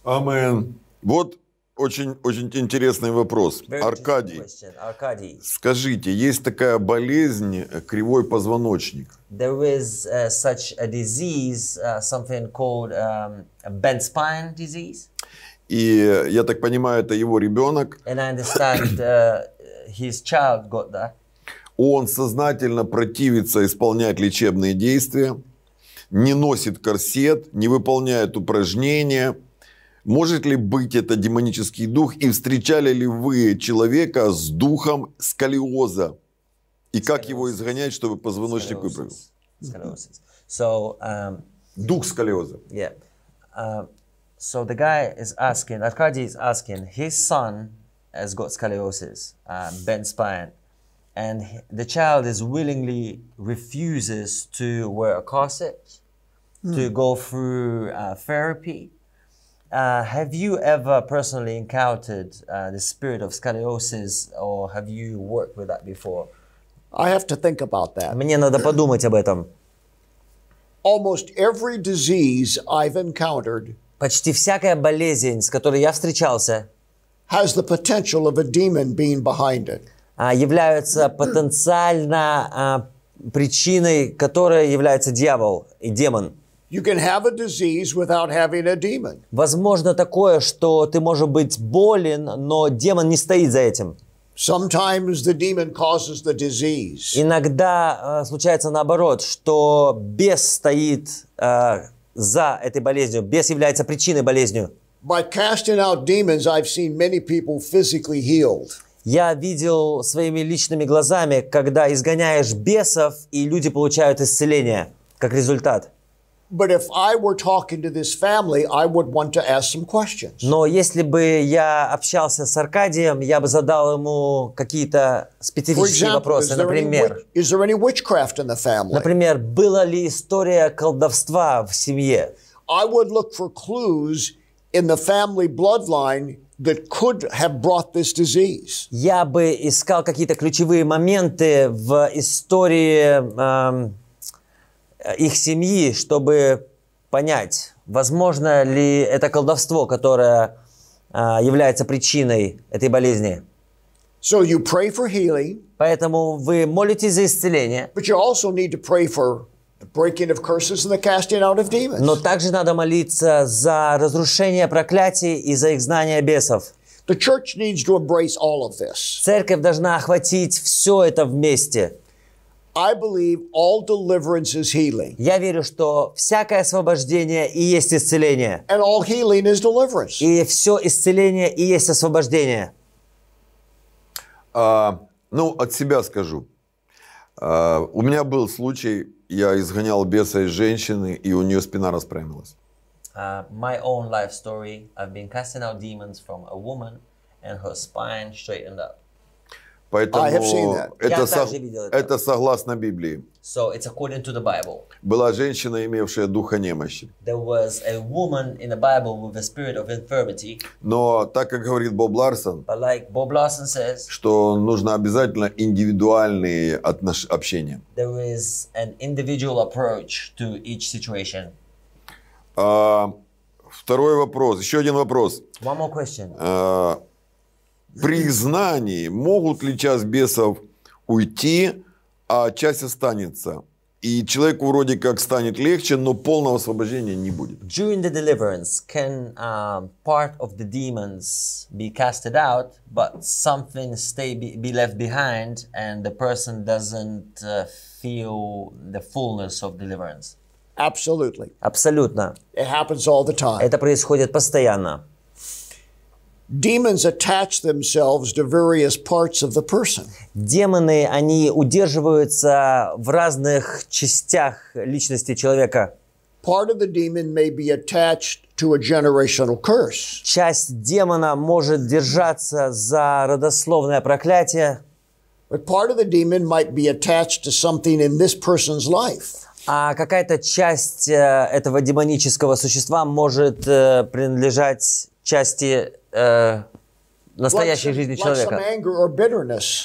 Аминь. Вот очень, очень интересный вопрос. Аркадий, Аркадий, скажите, есть такая болезнь э, кривой позвоночник? There is uh, such a disease, uh, something called um, bent spine disease. И я так понимаю, это его ребенок. And I understand uh, his child got that. Он сознательно противится исполнять лечебные действия, не носит корсет, не выполняет упражнения. Может ли быть это демонический дух? И встречали ли вы человека с духом сколиоза? И как его изгонять, чтобы позвоночник выправил? So, um, дух сколиоза. Yeah. Uh, so the guy is asking, Arkady is asking, his son has got scoliosis, uh, bent spine, and he, the child is willingly refuses to wear a corset, mm. to go through uh, therapy. Uh, have you ever personally encountered uh, the spirit of scoliosis, or have you worked with that before? I have to think about that. Мне надо подумать об этом. Almost every disease I've encountered Почти всякая болезнь, с которой я встречался, has the potential of a demon being behind it. является потенциально причиной, которая является дьявол и демон. Возможно такое, что ты можешь быть болен, но демон не стоит за этим. Sometimes the demon causes the disease. Иногда э, случается наоборот, что бес стоит э, за этой болезнью, бес является причиной болезнью. By casting out demons, I've seen many people physically healed. Я видел своими личными глазами, когда изгоняешь бесов, и люди получают исцеление как результат. Но если бы я общался с Аркадием, я бы задал ему какие-то специфические example, вопросы. Например, например, была ли история колдовства в семье? I would look for clues in the family bloodline that could have brought this disease. Я бы искал какие-то ключевые моменты в истории эм, Э, их семьи, чтобы понять, возможно ли это колдовство, которое э, является причиной этой болезни. So you pray for healing, Поэтому вы молитесь за исцеление. но также надо молиться за разрушение проклятий и за их знание бесов. The church needs to embrace all of this. Церковь должна охватить все это вместе. I believe all deliverance is healing. Я верю, что всякое освобождение и есть исцеление. And all healing is deliverance. И все исцеление и есть освобождение. А, ну, от себя скажу. А, у меня был случай, я изгонял беса из женщины, и у нее спина распрямилась. Uh, а, my own life story. I've been casting out demons from a woman, and her spine straightened up. Поэтому I have seen that. это, со, это. это согласно Библии. So it's according to the Bible. Была женщина, имевшая духа немощи. There was a woman in the Bible with a spirit of infirmity. Но так как говорит Боб Ларсон, But like Bob Larson says, что нужно обязательно индивидуальные отнош... общения. There is an individual approach to each situation. А, второй вопрос, еще один вопрос. One more question. А, признании, могут ли часть бесов уйти, а часть останется. И человеку вроде как станет легче, но полного освобождения не будет. During the deliverance, can um, part of the demons be casted out, but something stay be, be left behind, and the person doesn't uh, feel the fullness of deliverance? Absolutely. Абсолютно. It happens all the time. Это происходит постоянно. Demons attach themselves to various parts of the person. Демоны, они удерживаются в разных частях личности человека. Part of the demon may be attached to a generational curse. Часть демона может держаться за родословное проклятие. But part of the demon might be attached to something in this person's life. А какая-то часть э, этого демонического существа может э, принадлежать части Э, настоящей жизни человека.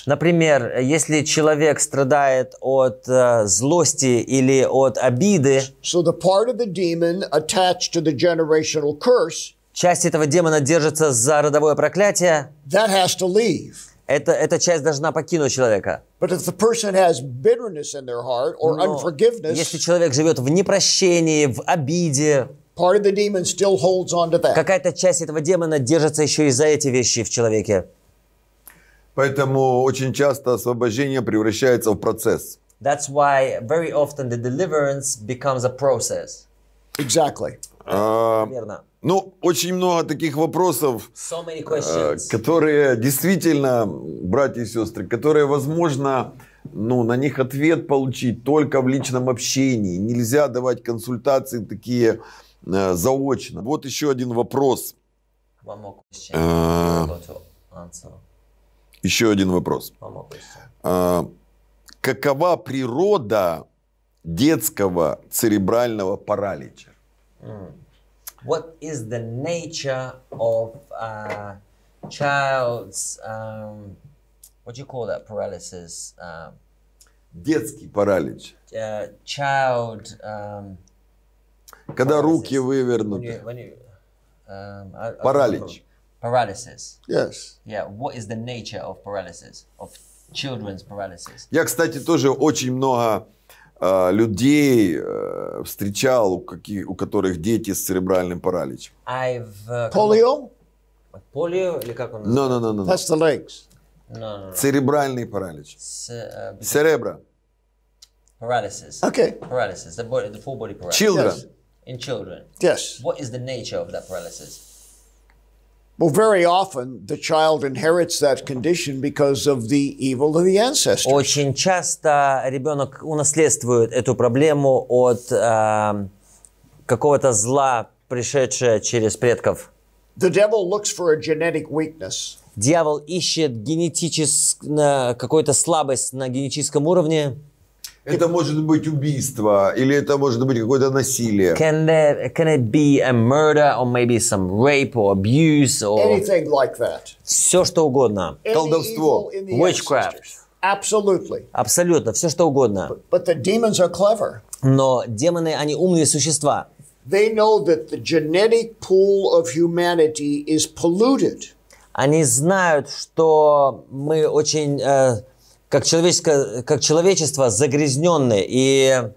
Например, если человек страдает от э, злости или от обиды, часть этого демона держится за родовое проклятие. That has to leave. Это, эта часть должна покинуть человека. Но если человек живет в непрощении, в обиде, Какая-то часть этого демона держится еще и за эти вещи в человеке. Поэтому очень часто освобождение превращается в процесс. That's why very often the deliverance becomes a process. Exactly. А, Ну, очень много таких вопросов, so many э, которые действительно, братья и сестры, которые, возможно, ну, на них ответ получить только в личном общении. Нельзя давать консультации такие, Э, заочно. Вот еще один вопрос. Э, еще один вопрос. Э, какова природа детского церебрального паралича? What is the nature of uh, child's um, what do you call that paralysis? Um, Детский паралич. Uh, child um, когда руки вывернуты. When you, when you, um, Паралич. Paralysis. Yes. Yeah. What is the nature of paralysis? Of children's paralysis? Я, кстати, тоже очень много э, людей э, встречал, у, каких, у которых дети с церебральным параличем. I've... Uh, Polio? Полио или как он называется? No, no, no, no. That's the legs. No, no, no. Церебральный паралич. С, uh, Церебра. Paralysis. Okay. Paralysis. The, body, the full body paralysis. Children. Yes in children. Yes. What is the nature of that paralysis? Well, very often the child inherits that condition because of the evil of the ancestors. Очень часто ребенок унаследствует эту проблему от э, какого-то зла, пришедшего через предков. The devil looks for a genetic weakness. Дьявол ищет генетическую какую-то слабость на генетическом уровне. Это может быть убийство или это может быть какое-то насилие. Can there can it be a murder or maybe some rape or abuse or anything like that? Все что угодно. Колдовство. Witchcraft. Absolutely. Абсолютно, все что угодно. But, but the demons are clever. Но демоны, они умные существа. They know that the genetic pool of humanity is polluted. Они знают, что мы очень э, как, человеческое, как человечество загрязненное и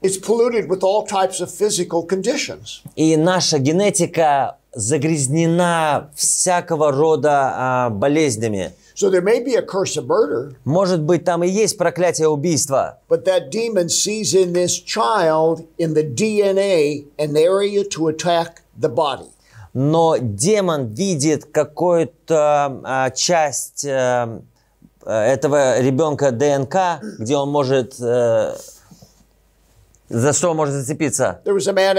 It's polluted with all types of physical conditions. И наша генетика загрязнена всякого рода а, болезнями. So there may be a curse of murder, Может быть, там и есть проклятие убийства. Но демон видит какую-то а, часть а, Э, этого ребенка ДНК, где он может э, за что может зацепиться? В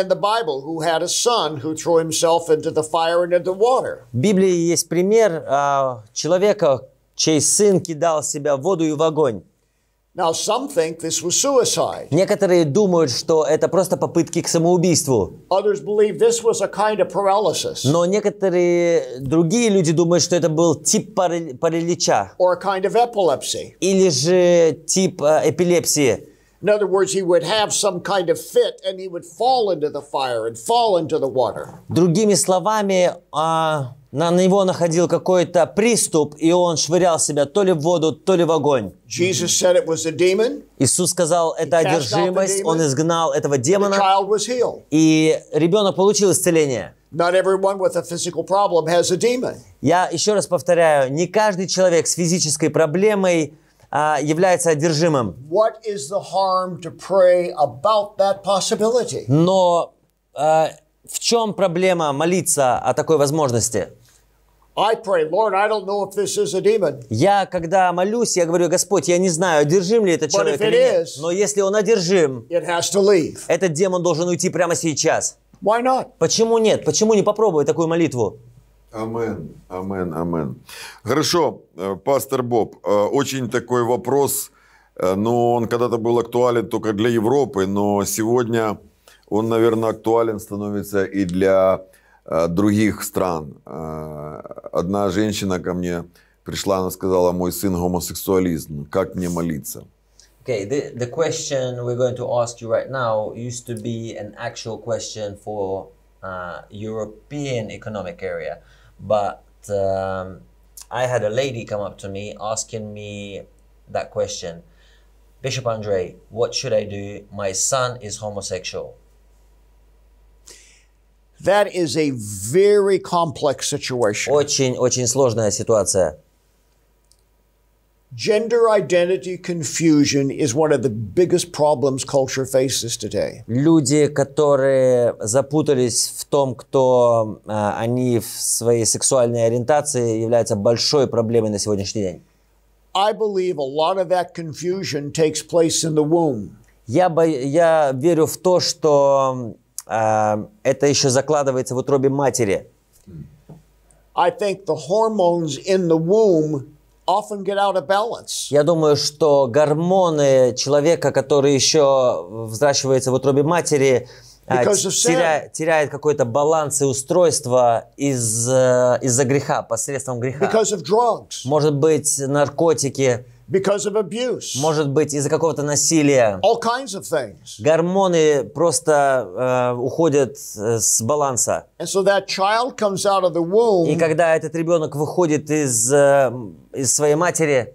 Библии есть пример а, человека, чей сын кидал себя в воду и в огонь. Now, some think this was suicide. Некоторые думают, что это просто попытки к самоубийству. Others believe this was a kind of paralysis. Но некоторые другие люди думают, что это был тип паралича. Or a kind of epilepsy. Или же тип э, эпилепсии. In other words, he would have some kind of fit and he would fall into the fire and fall into the water. Другими словами, а на него находил какой-то приступ, и он швырял себя то ли в воду, то ли в огонь. Иисус сказал, это одержимость, он изгнал этого демона, и ребенок получил исцеление. Not everyone with a physical problem has a demon. Я еще раз повторяю, не каждый человек с физической проблемой а, является одержимым. What is the harm to pray about that possibility? Но а, в чем проблема молиться о такой возможности? Я, когда молюсь, я говорю, Господь, я не знаю, одержим ли этот человек или нет. Но если он одержим, этот демон должен уйти прямо сейчас. Почему нет? Почему не попробовать такую молитву? Амен, амен, амен. Хорошо, э, пастор Боб, э, очень такой вопрос, э, но ну, он когда-то был актуален только для Европы, но сегодня он, наверное, актуален становится и для Э, других стран. Э, одна женщина ко мне пришла, она сказала, мой сын гомосексуализм, как мне молиться? Okay, the, the question we're going to ask you right now used to be an actual question for uh, European economic area, but um, I had a lady come up to me asking me that question. Bishop Andre, what should I do? My son is homosexual. That is a very complex situation. Очень, очень сложная ситуация. Gender identity confusion is one of the biggest problems culture faces today. Люди, которые запутались в том, кто э, они в своей сексуальной ориентации, являются большой проблемой на сегодняшний день. I believe a lot of that confusion takes place in the womb. Я, бо... я верю в то, что это еще закладывается в утробе матери. I think the hormones in the womb often get out of balance. Я думаю, что гормоны человека, который еще взращивается в утробе матери, а, теря, теряет какой-то баланс и устройство из, э, из-за греха, посредством греха. Because of drugs. Может быть, наркотики. Because of abuse. Может быть, из-за какого-то насилия. All kinds of things. Гормоны просто э, уходят э, с баланса. And so that child comes out of the womb, И когда этот ребенок выходит из, э, из своей матери,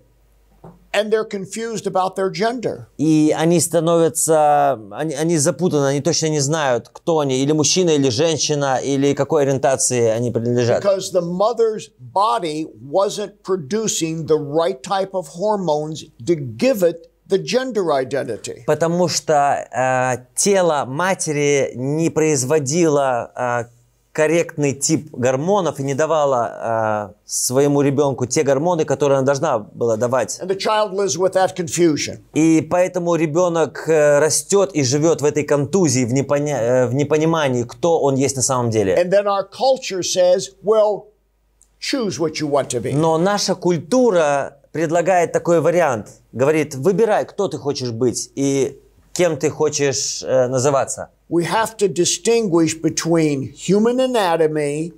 and they're confused about their gender. И они становятся, они, они запутаны, они точно не знают, кто они, или мужчина, или женщина, или какой ориентации они принадлежат. Because the mother's body wasn't producing the right type of hormones to give it the gender identity. Потому что э, тело матери не производило э, корректный тип гормонов и не давала э, своему ребенку те гормоны, которые она должна была давать. И поэтому ребенок э, растет и живет в этой контузии, в, непоня... Э, в непонимании, кто он есть на самом деле. Says, well, Но наша культура предлагает такой вариант. Говорит, выбирай, кто ты хочешь быть и кем ты хочешь э, называться we have to distinguish between human anatomy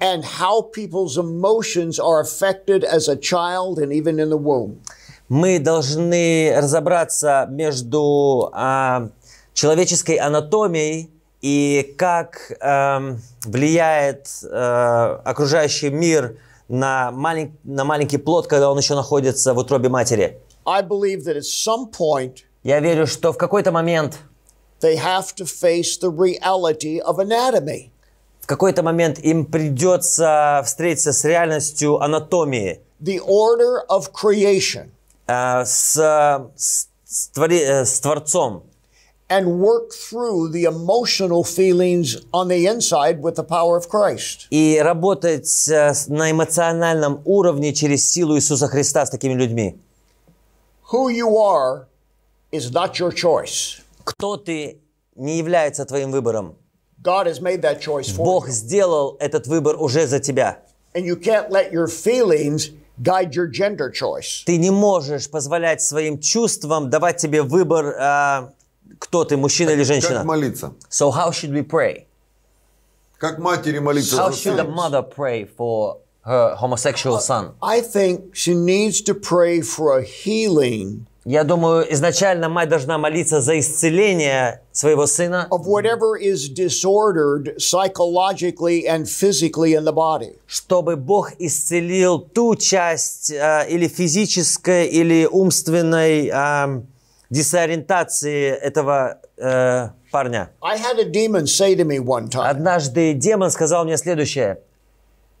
and how people's emotions are affected as a child and even in the womb. Мы должны разобраться между а, человеческой анатомией и как а, влияет а, окружающий мир на, малень, на маленький плод, когда он еще находится в утробе матери. I believe that at some point, Я верю, что в какой-то момент They have to face the reality of anatomy. В какой-то момент им придется встретиться с реальностью анатомии. The order of creation. Uh, с, с, с, твори, uh, с Творцом. and work through the emotional feelings on the inside with the power of Christ. И работать э, на эмоциональном уровне через силу Иисуса Христа с такими людьми. Who you are is not your choice. кто ты, не является твоим выбором. God has made that choice for Бог you. сделал этот выбор уже за тебя. And you can't let your feelings guide your gender choice. Ты не можешь позволять своим чувствам давать тебе выбор, э, кто ты, мужчина или женщина. Как молиться? So how should we pray? Как матери молиться How should a mother pray for her homosexual son? I think she needs to pray for a healing я думаю, изначально мать должна молиться за исцеление своего сына. Of whatever is disordered psychologically and physically in the body. Чтобы Бог исцелил ту часть э, или физической, или умственной э, дисориентации этого э, парня. I had a demon say to me one time. Однажды демон сказал мне следующее.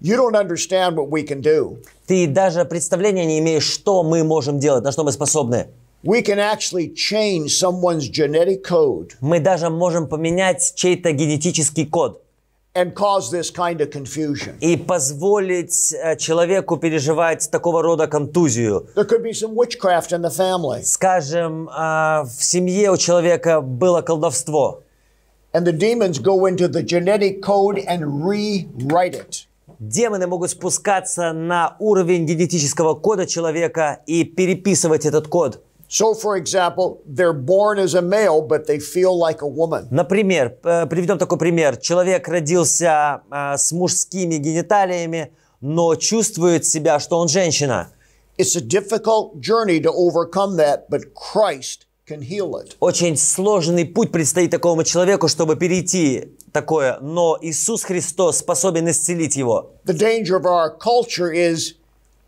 You don't understand what we can do. Ты даже представления не имеешь, что мы можем делать, на что мы способны. We can actually change someone's genetic code. Мы даже можем поменять чей-то генетический код. And cause this kind of confusion. И позволить э, человеку переживать такого рода контузию. There could be some witchcraft in the family. Скажем, а, в семье у человека было колдовство. And the demons go into the genetic code and rewrite it. Демоны могут спускаться на уровень генетического кода человека и переписывать этот код. Например, э, приведем такой пример. Человек родился а, с мужскими гениталиями, но чувствует себя, что он женщина. Очень сложный путь предстоит такому человеку, чтобы перейти такое, но Иисус Христос способен исцелить его. The danger of our culture is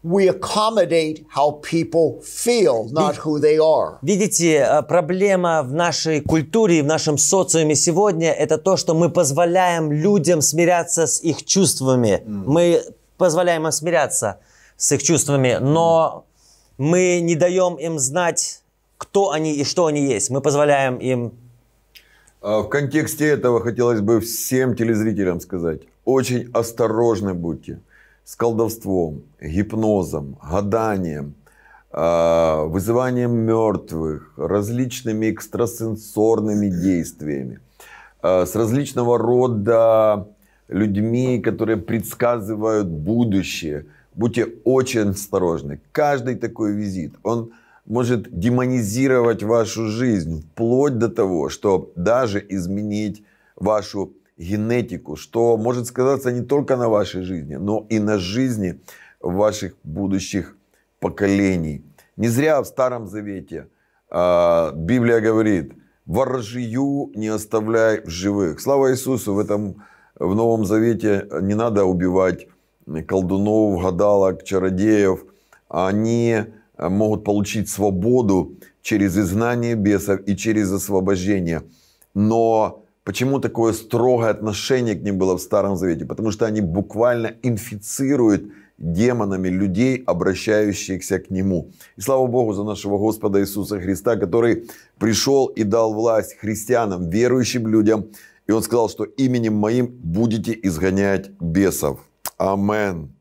we accommodate how people feel, not who they are. Видите, э, проблема в нашей культуре, в нашем социуме сегодня это то, что мы позволяем людям смиряться с их чувствами. Mm. Мы позволяем им смиряться с их чувствами, но мы не даем им знать, кто они и что они есть. Мы позволяем им а в контексте этого хотелось бы всем телезрителям сказать, очень осторожны будьте с колдовством, гипнозом, гаданием, а, вызыванием мертвых, различными экстрасенсорными действиями, а, с различного рода людьми, которые предсказывают будущее. Будьте очень осторожны. Каждый такой визит, он может демонизировать вашу жизнь, вплоть до того, что даже изменить вашу генетику, что может сказаться не только на вашей жизни, но и на жизни ваших будущих поколений. Не зря в Старом Завете э, Библия говорит, ворожью не оставляй в живых. Слава Иисусу, в этом в Новом Завете не надо убивать колдунов, гадалок, чародеев. Они Э, могут получить свободу через изгнание бесов и через освобождение. Но почему такое строгое отношение к ним было в Старом Завете? Потому что они буквально инфицируют демонами людей, обращающихся к Нему. И слава Богу за нашего Господа Иисуса Христа, который пришел и дал власть христианам, верующим людям. И Он сказал, что именем моим будете изгонять бесов. Амен.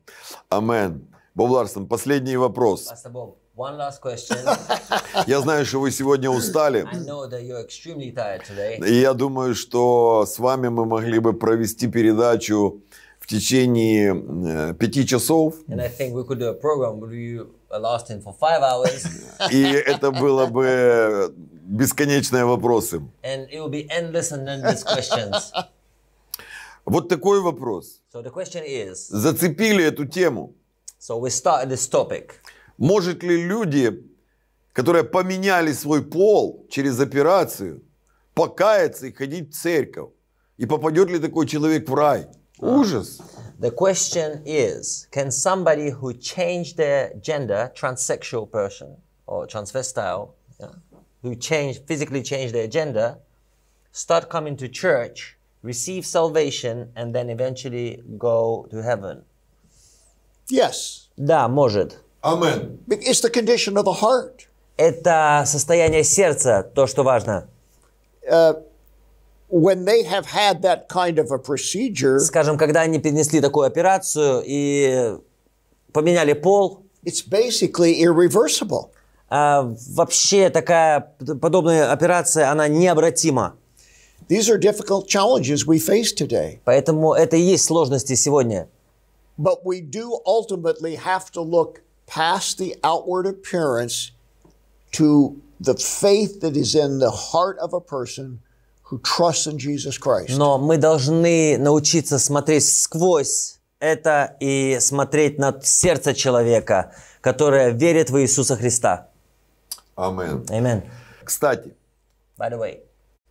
Амен. Боб Ларсон, последний вопрос. One last question. Я знаю, что вы сегодня устали. I know that you're extremely tired today. И я думаю, что с вами мы могли бы провести передачу в течение пяти часов. And I think we could do a program where you lasting for five hours. И это было бы бесконечные вопросы. And it will be endless and endless questions. Вот такой вопрос. So the question is, Зацепили эту тему. So we started this topic. Может ли люди, которые поменяли свой пол через операцию, покаяться и ходить в церковь? И попадет ли такой человек в рай? Ужас. The question is, can somebody who changed their gender, transsexual person or transvestile, who changed, physically changed their gender, start coming to church, receive salvation, and then eventually go to heaven? Yes. Да, может. Amen. It's the condition of the heart. Это состояние сердца, то, что важно. Uh, when they have had that kind of a procedure, скажем, когда они перенесли такую операцию и поменяли пол, it's basically irreversible. Uh, вообще такая подобная операция, она необратима. These are difficult challenges we face today. Поэтому это и есть сложности сегодня. But we do ultimately have to look past the outward appearance to the faith that is in the heart of a person who trusts in Jesus Christ. Но мы должны научиться смотреть сквозь это и смотреть на сердце человека, которое верит в Иисуса Христа. Амин. Амин. Кстати, By the way,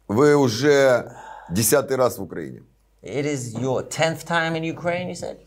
вы уже десятый раз в Украине. It is your tenth time in Ukraine, you said?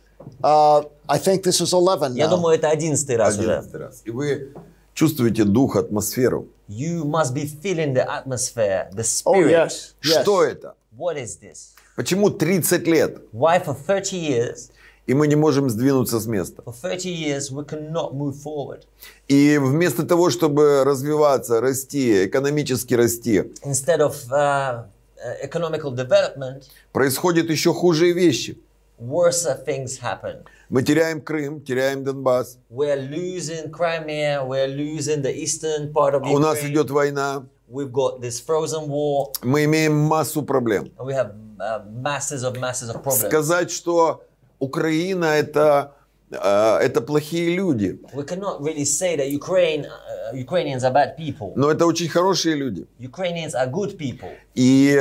А, I think this is 11 Я думаю, это одиннадцатый раз 11 уже. раз. И вы чувствуете дух, атмосферу. You must be feeling the atmosphere, the oh, spirit. Oh, yes. yes. Что это? What is this? Почему 30 лет? Why for 30 years? И мы не можем сдвинуться с места. For 30 years we cannot move forward. И вместо того, чтобы развиваться, расти, экономически расти, Instead of, uh, uh economical development, происходят еще хуже вещи worse things happen. Мы теряем Крым, теряем Донбасс. We're losing Crimea, we're losing the eastern part of Ukraine. У нас идет война. We've got this frozen war. Мы имеем массу проблем. We have uh, masses of masses of problems. Сказать, что Украина это uh, это плохие люди. We cannot really say that Ukraine, uh, Ukrainians are bad people. Но это очень хорошие люди. Ukrainians are good people. И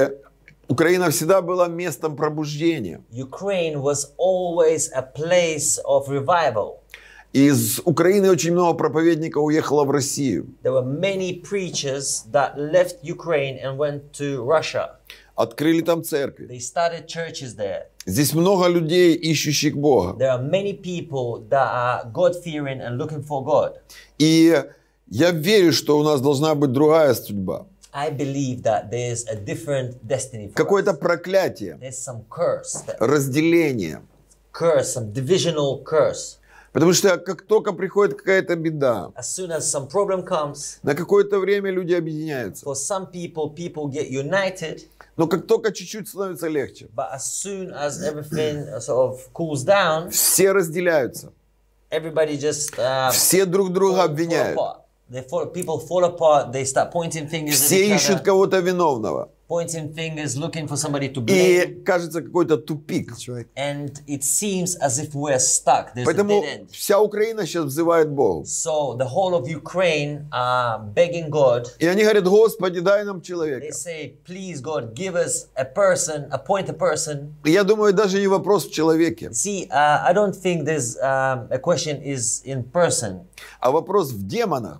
Украина всегда была местом пробуждения. Ukraine was always a place of revival. Из Украины очень много проповедников уехало в Россию. There were many preachers that left Ukraine and went to Russia. Открыли там церкви. They started churches there. Здесь много людей, ищущих Бога. There are many people that are God-fearing and looking for God. И я верю, что у нас должна быть другая судьба. Какое-то проклятие. Разделение. Curse, some divisional curse. Потому что как только приходит какая-то беда, as soon as some problem comes, на какое-то время люди объединяются. For some people, people get united, но как только чуть-чуть становится легче, but as soon as everything sort of cools down, все разделяются. Everybody just, uh, все друг друга обвиняют. Apart. They Fall, people fall apart, they start pointing fingers Все at ищут кого-то виновного. Pointing fingers, looking for somebody to blame. И кажется какой-то тупик. Right. And it seems as if we're stuck. There's Поэтому a dead end. вся Украина сейчас взывает Богу. So the whole of Ukraine are begging God. И они говорят, Господи, дай нам человека. They say, please God, give us a person, appoint a person. И я думаю, даже не вопрос в человеке. See, uh, I don't think there's uh, a question is in person. А вопрос в демонах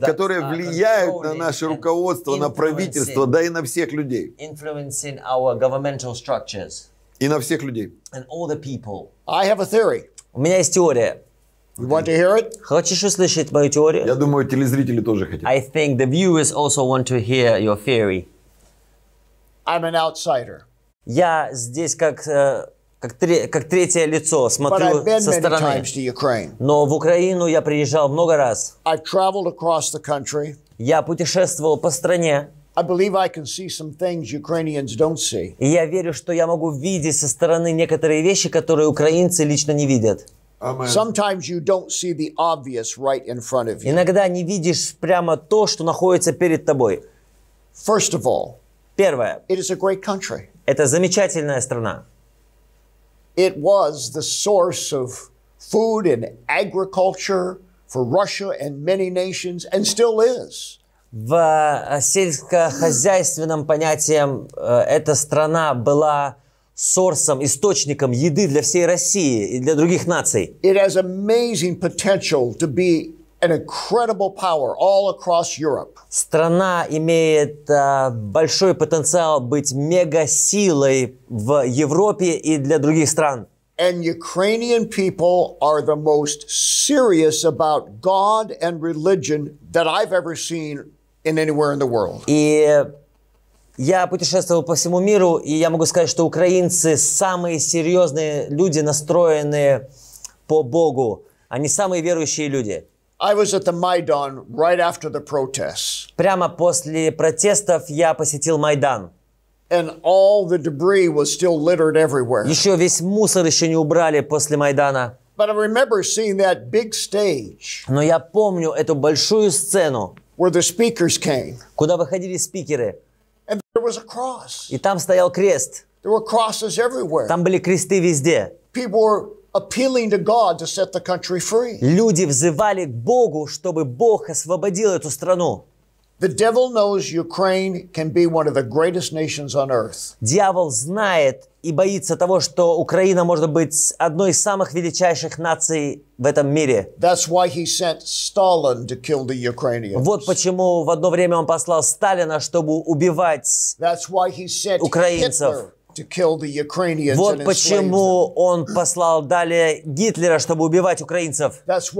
которые влияют на наше руководство, на правительство, да и на всех людей. our И на всех людей. and all the I have a theory. У меня есть теория. You want to hear it? Хочешь услышать мою теорию? Я думаю, телезрители тоже хотят. I think the viewers also want to hear your theory. I'm an outsider. Я здесь как э, как, тре, как третье лицо смотрю со стороны. Но в Украину я приезжал много раз. Я путешествовал по стране. И я верю, что я могу видеть со стороны некоторые вещи, которые украинцы лично не видят. Sometimes you don't see the obvious right in front of you. Иногда не видишь прямо то, что находится перед тобой. First of all, первое. It is a great country. Это замечательная страна. It was the source of food and agriculture for Russia and many nations and still is. В э, сельскохозяйственном понятии э, эта страна была сорсом, источником еды для всей России и для других наций. It has amazing potential to be an incredible power all across Europe. Страна имеет э, большой потенциал быть мегасилой в Европе и для других стран. And Ukrainian people are the most serious about God and religion that I've ever seen in anywhere in the world. И я путешествовал по всему миру, и я могу сказать, что украинцы самые серьезные люди, настроенные по Богу. Они самые верующие люди. I was at the Maidan right after the protests. Прямо после протестов я посетил Майдан. And all the debris was still littered everywhere. Еще весь мусор еще не убрали после Майдана. But I remember seeing that big stage. Но я помню эту большую сцену. Where the speakers came. Куда выходили спикеры. And there was a cross. И там стоял крест. There were crosses everywhere. Там были кресты везде. People were appealing to God to set the country free. Люди взывали к Богу, чтобы Бог освободил эту страну. The devil knows Ukraine can be one of the greatest nations on earth. Дьявол знает и боится того, что Украина может быть одной из самых величайших наций в этом мире. That's why he sent Stalin to kill the Ukrainians. Вот почему в одно время он послал Сталина, чтобы убивать That's why he sent украинцев. Hitler вот почему он послал далее Гитлера, чтобы убивать украинцев. Вот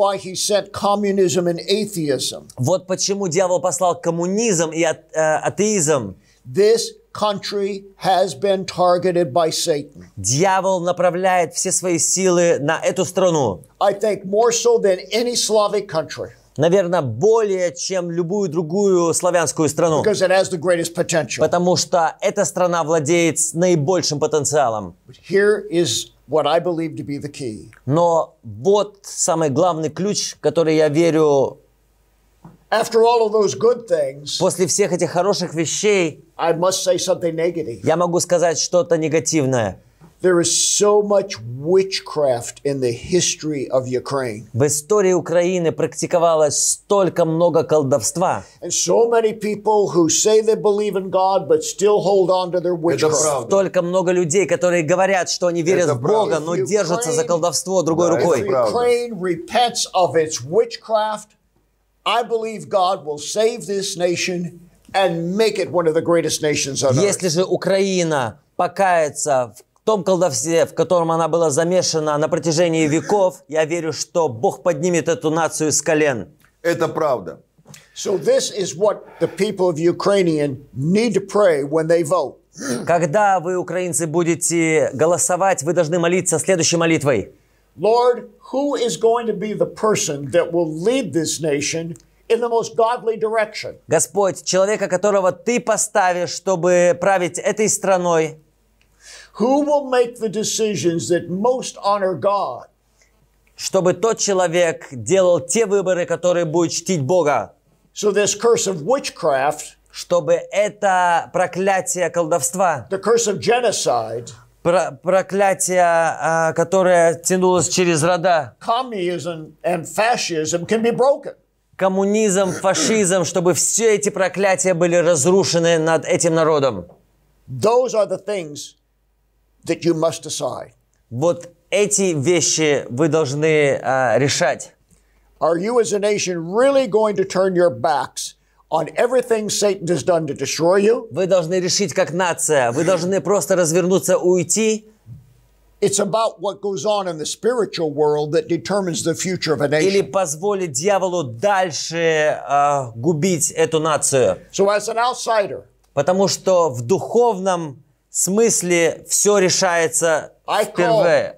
почему дьявол послал коммунизм и э, атеизм. This country has been targeted by Satan. Дьявол направляет все свои силы на эту страну. I think more so than any Slavic country наверное, более, чем любую другую славянскую страну. Потому что эта страна владеет наибольшим потенциалом. Но вот самый главный ключ, который я верю After all of those good things, После всех этих хороших вещей I must say something negative. я могу сказать что-то негативное. There is so much witchcraft in the history of Ukraine. В истории Украины практиковалось столько много колдовства. And so many people who say they believe in God but still hold on to their witchcraft. Столько много людей, которые говорят, что они верят в Бога, но держатся за колдовство другой рукой. If Ukraine repents of its witchcraft, I believe God will save this nation and make it one of the greatest nations on earth. Если же Украина покаяться в том колдовстве, в котором она была замешана на протяжении веков, я верю, что Бог поднимет эту нацию с колен. Это правда. Когда вы, украинцы, будете голосовать, вы должны молиться следующей молитвой. Lord, who is going to be the person that will lead this nation in the most godly direction? Господь, человека, которого ты поставишь, чтобы править этой страной Who will make the decisions that most honor God? Чтобы тот человек делал те выборы, которые будут чтить Бога. So this curse of witchcraft чтобы это проклятие колдовства, the curse of genocide, про проклятие, а, которое тянулось через рода, communism and fascism can be broken. коммунизм, фашизм, чтобы все эти проклятия были разрушены над этим народом. Those are the things that you must decide. Вот эти вещи вы должны а, решать. Are you as a nation really going to turn your backs on everything Satan has done to destroy you? Вы должны решить как нация. Вы должны просто развернуться, уйти. It's about what goes on in the spiritual world that determines the future of a nation. Или позволить дьяволу дальше э, губить эту нацию. So as an outsider, потому что в духовном в смысле все решается впервые.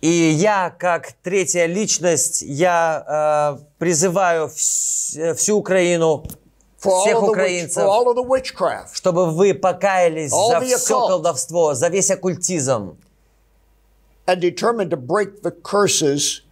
И я, как третья личность, я э, призываю вс- всю Украину всех украинцев, чтобы вы покаялись за все колдовство, за весь оккультизм. And determined to break the curses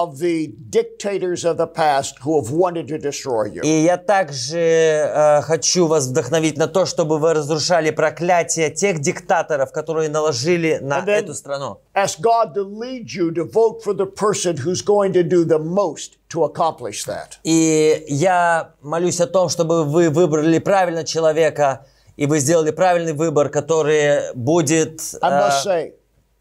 of the dictators of the past who have wanted to destroy you. И я также э, хочу вас вдохновить на то, чтобы вы разрушали проклятие тех диктаторов, которые наложили на And эту страну. Ask God to lead you to vote for the person who's going to do the most to accomplish that. И я молюсь о том, чтобы вы выбрали правильно человека и вы сделали правильный выбор, который будет. I must э, say,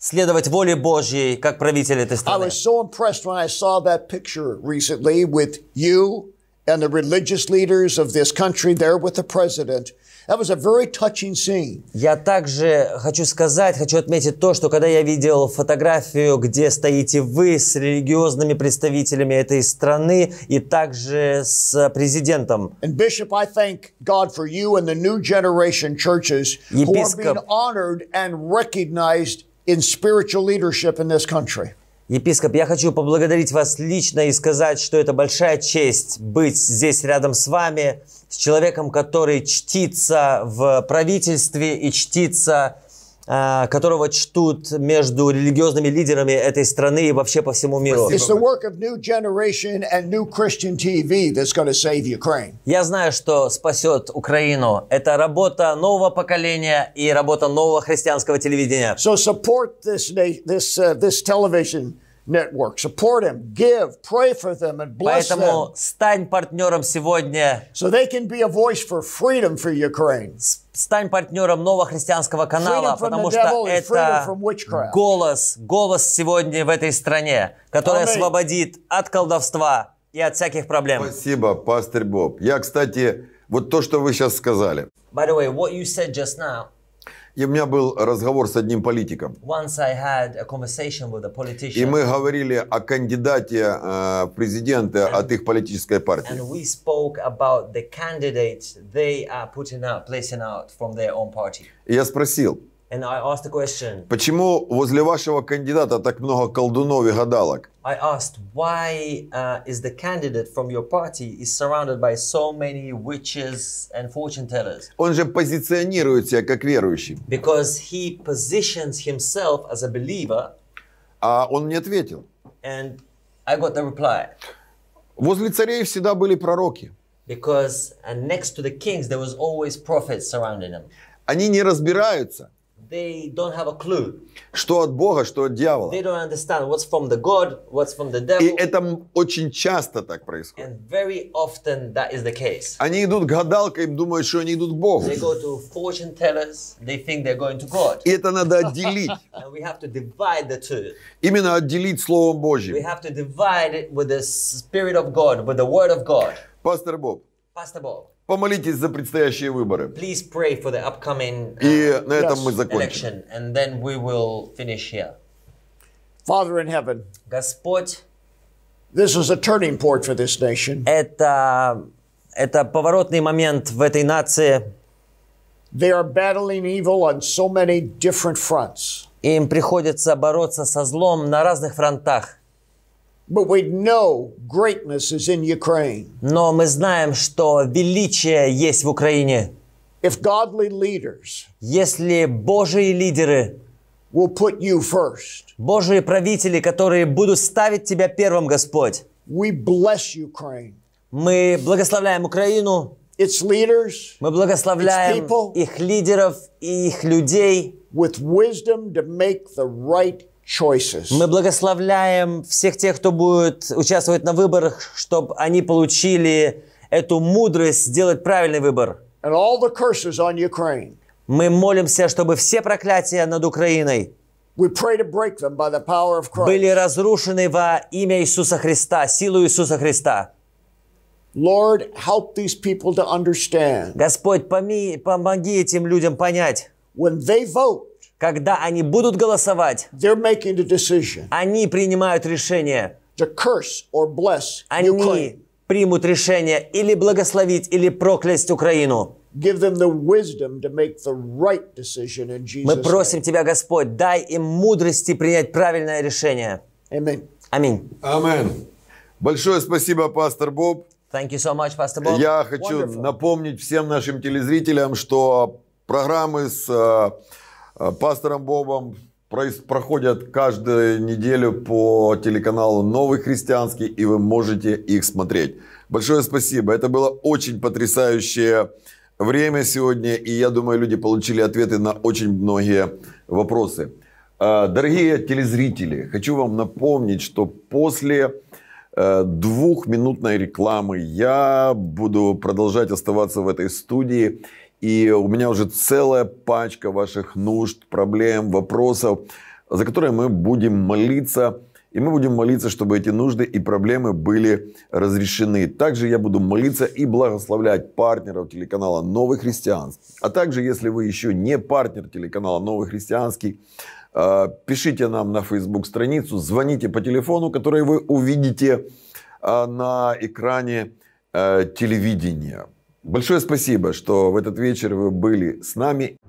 следовать воле Божьей, как правитель этой страны. I was so impressed when I saw that picture recently with you and the religious leaders of this country there with the president. That was a very touching scene. Я также хочу сказать, хочу отметить то, что когда я видел фотографию, где стоите вы с религиозными представителями этой страны и также с президентом. And Bishop, I thank God for you and the new generation churches who are being honored and recognized in spiritual leadership in this country. Епископ, я хочу поблагодарить вас лично и сказать, что это большая честь быть здесь рядом с вами, с человеком, который чтится в правительстве и чтится а, которого чтут между религиозными лидерами этой страны и вообще по всему миру. Я знаю, что спасет Украину. Это работа нового поколения и работа нового христианского телевидения. So support this, this, uh, this television network. Support them, give, pray for them, and bless Поэтому them. стань партнером сегодня. So they can be a voice for freedom for Ukraine. Стань партнером нового христианского канала, потому что это голос, голос сегодня в этой стране, который освободит от колдовства и от всяких проблем. Спасибо, пастор Боб. Я, кстати, вот то, что вы сейчас сказали. By the way, what you said just now и у меня был разговор с одним политиком. Once I had a conversation with a politician. И мы говорили о кандидате э, президента and, от их политической партии. And we spoke about the candidate they are putting out, placing out from their own party. И я спросил. And I asked the question. Почему возле вашего кандидата так много колдунов и гадалок? I asked why uh, is the candidate from your party is surrounded by so many witches and fortune tellers? Он же позиционирует себя как верующий. Because he positions himself as a believer. А он мне ответил. And I got the reply. Возле царей всегда были пророки. Because next to the kings there was always prophets surrounding them. Они не разбираются they don't have a clue. Что от Бога, что от дьявола. They don't understand what's from the God, what's from the devil. И это очень часто так происходит. And very often that is the case. Они идут к гадалкам, думают, что они идут к Богу. They go to fortune tellers, they think they're going to God. И это надо отделить. And we have to divide the two. Именно отделить Словом Божьим. We have to divide it with the Spirit of God, with the Word of God. Пастор Боб. Пастор Боб. Помолитесь за предстоящие выборы. Please pray for the upcoming, uh, И на этом yes. мы закончим. Election, and then we will finish here. Father in heaven, Господь, this is a turning point for this nation. Это, это поворотный момент в этой нации. They are battling evil on so many different fronts. Им приходится бороться со злом на разных фронтах. Но мы знаем, что величие есть в Украине. If godly leaders Если Божьи лидеры will put you first, Божьи правители, которые будут ставить тебя первым, Господь, we bless Ukraine. мы благословляем Украину, its leaders, мы благословляем its people, их лидеров и их людей with wisdom to make the right мы благословляем всех тех, кто будет участвовать на выборах, чтобы они получили эту мудрость сделать правильный выбор. Мы молимся, чтобы все проклятия над Украиной были разрушены во имя Иисуса Христа, силу Иисуса Христа. Lord, help these people to understand. Господь, помоги этим людям понять. When they vote, когда они будут голосовать, они принимают решение. Они примут решение или благословить, или проклясть Украину. Мы просим Тебя, Господь, дай им мудрости принять правильное решение. Аминь. Аминь. Большое спасибо, пастор Боб. Thank you so much, Pastor Bob. Я хочу Wonderful. напомнить всем нашим телезрителям, что программы с э, Э, пастором Бобом проходят каждую неделю по телеканалу «Новый христианский», и вы можете их смотреть. Большое спасибо. Это было очень потрясающее время сегодня, и я думаю, люди получили ответы на очень многие вопросы. Э, дорогие телезрители, хочу вам напомнить, что после э, двухминутной рекламы я буду продолжать оставаться в этой студии – и у меня уже целая пачка ваших нужд, проблем, вопросов, за которые мы будем молиться. И мы будем молиться, чтобы эти нужды и проблемы были разрешены. Также я буду молиться и благословлять партнеров телеканала «Новый христианский». А также, если вы еще не партнер телеканала «Новый христианский», э, пишите нам на Facebook страницу, звоните по телефону, который вы увидите э, на экране э, телевидения. Большое спасибо, что в этот вечер вы были с нами.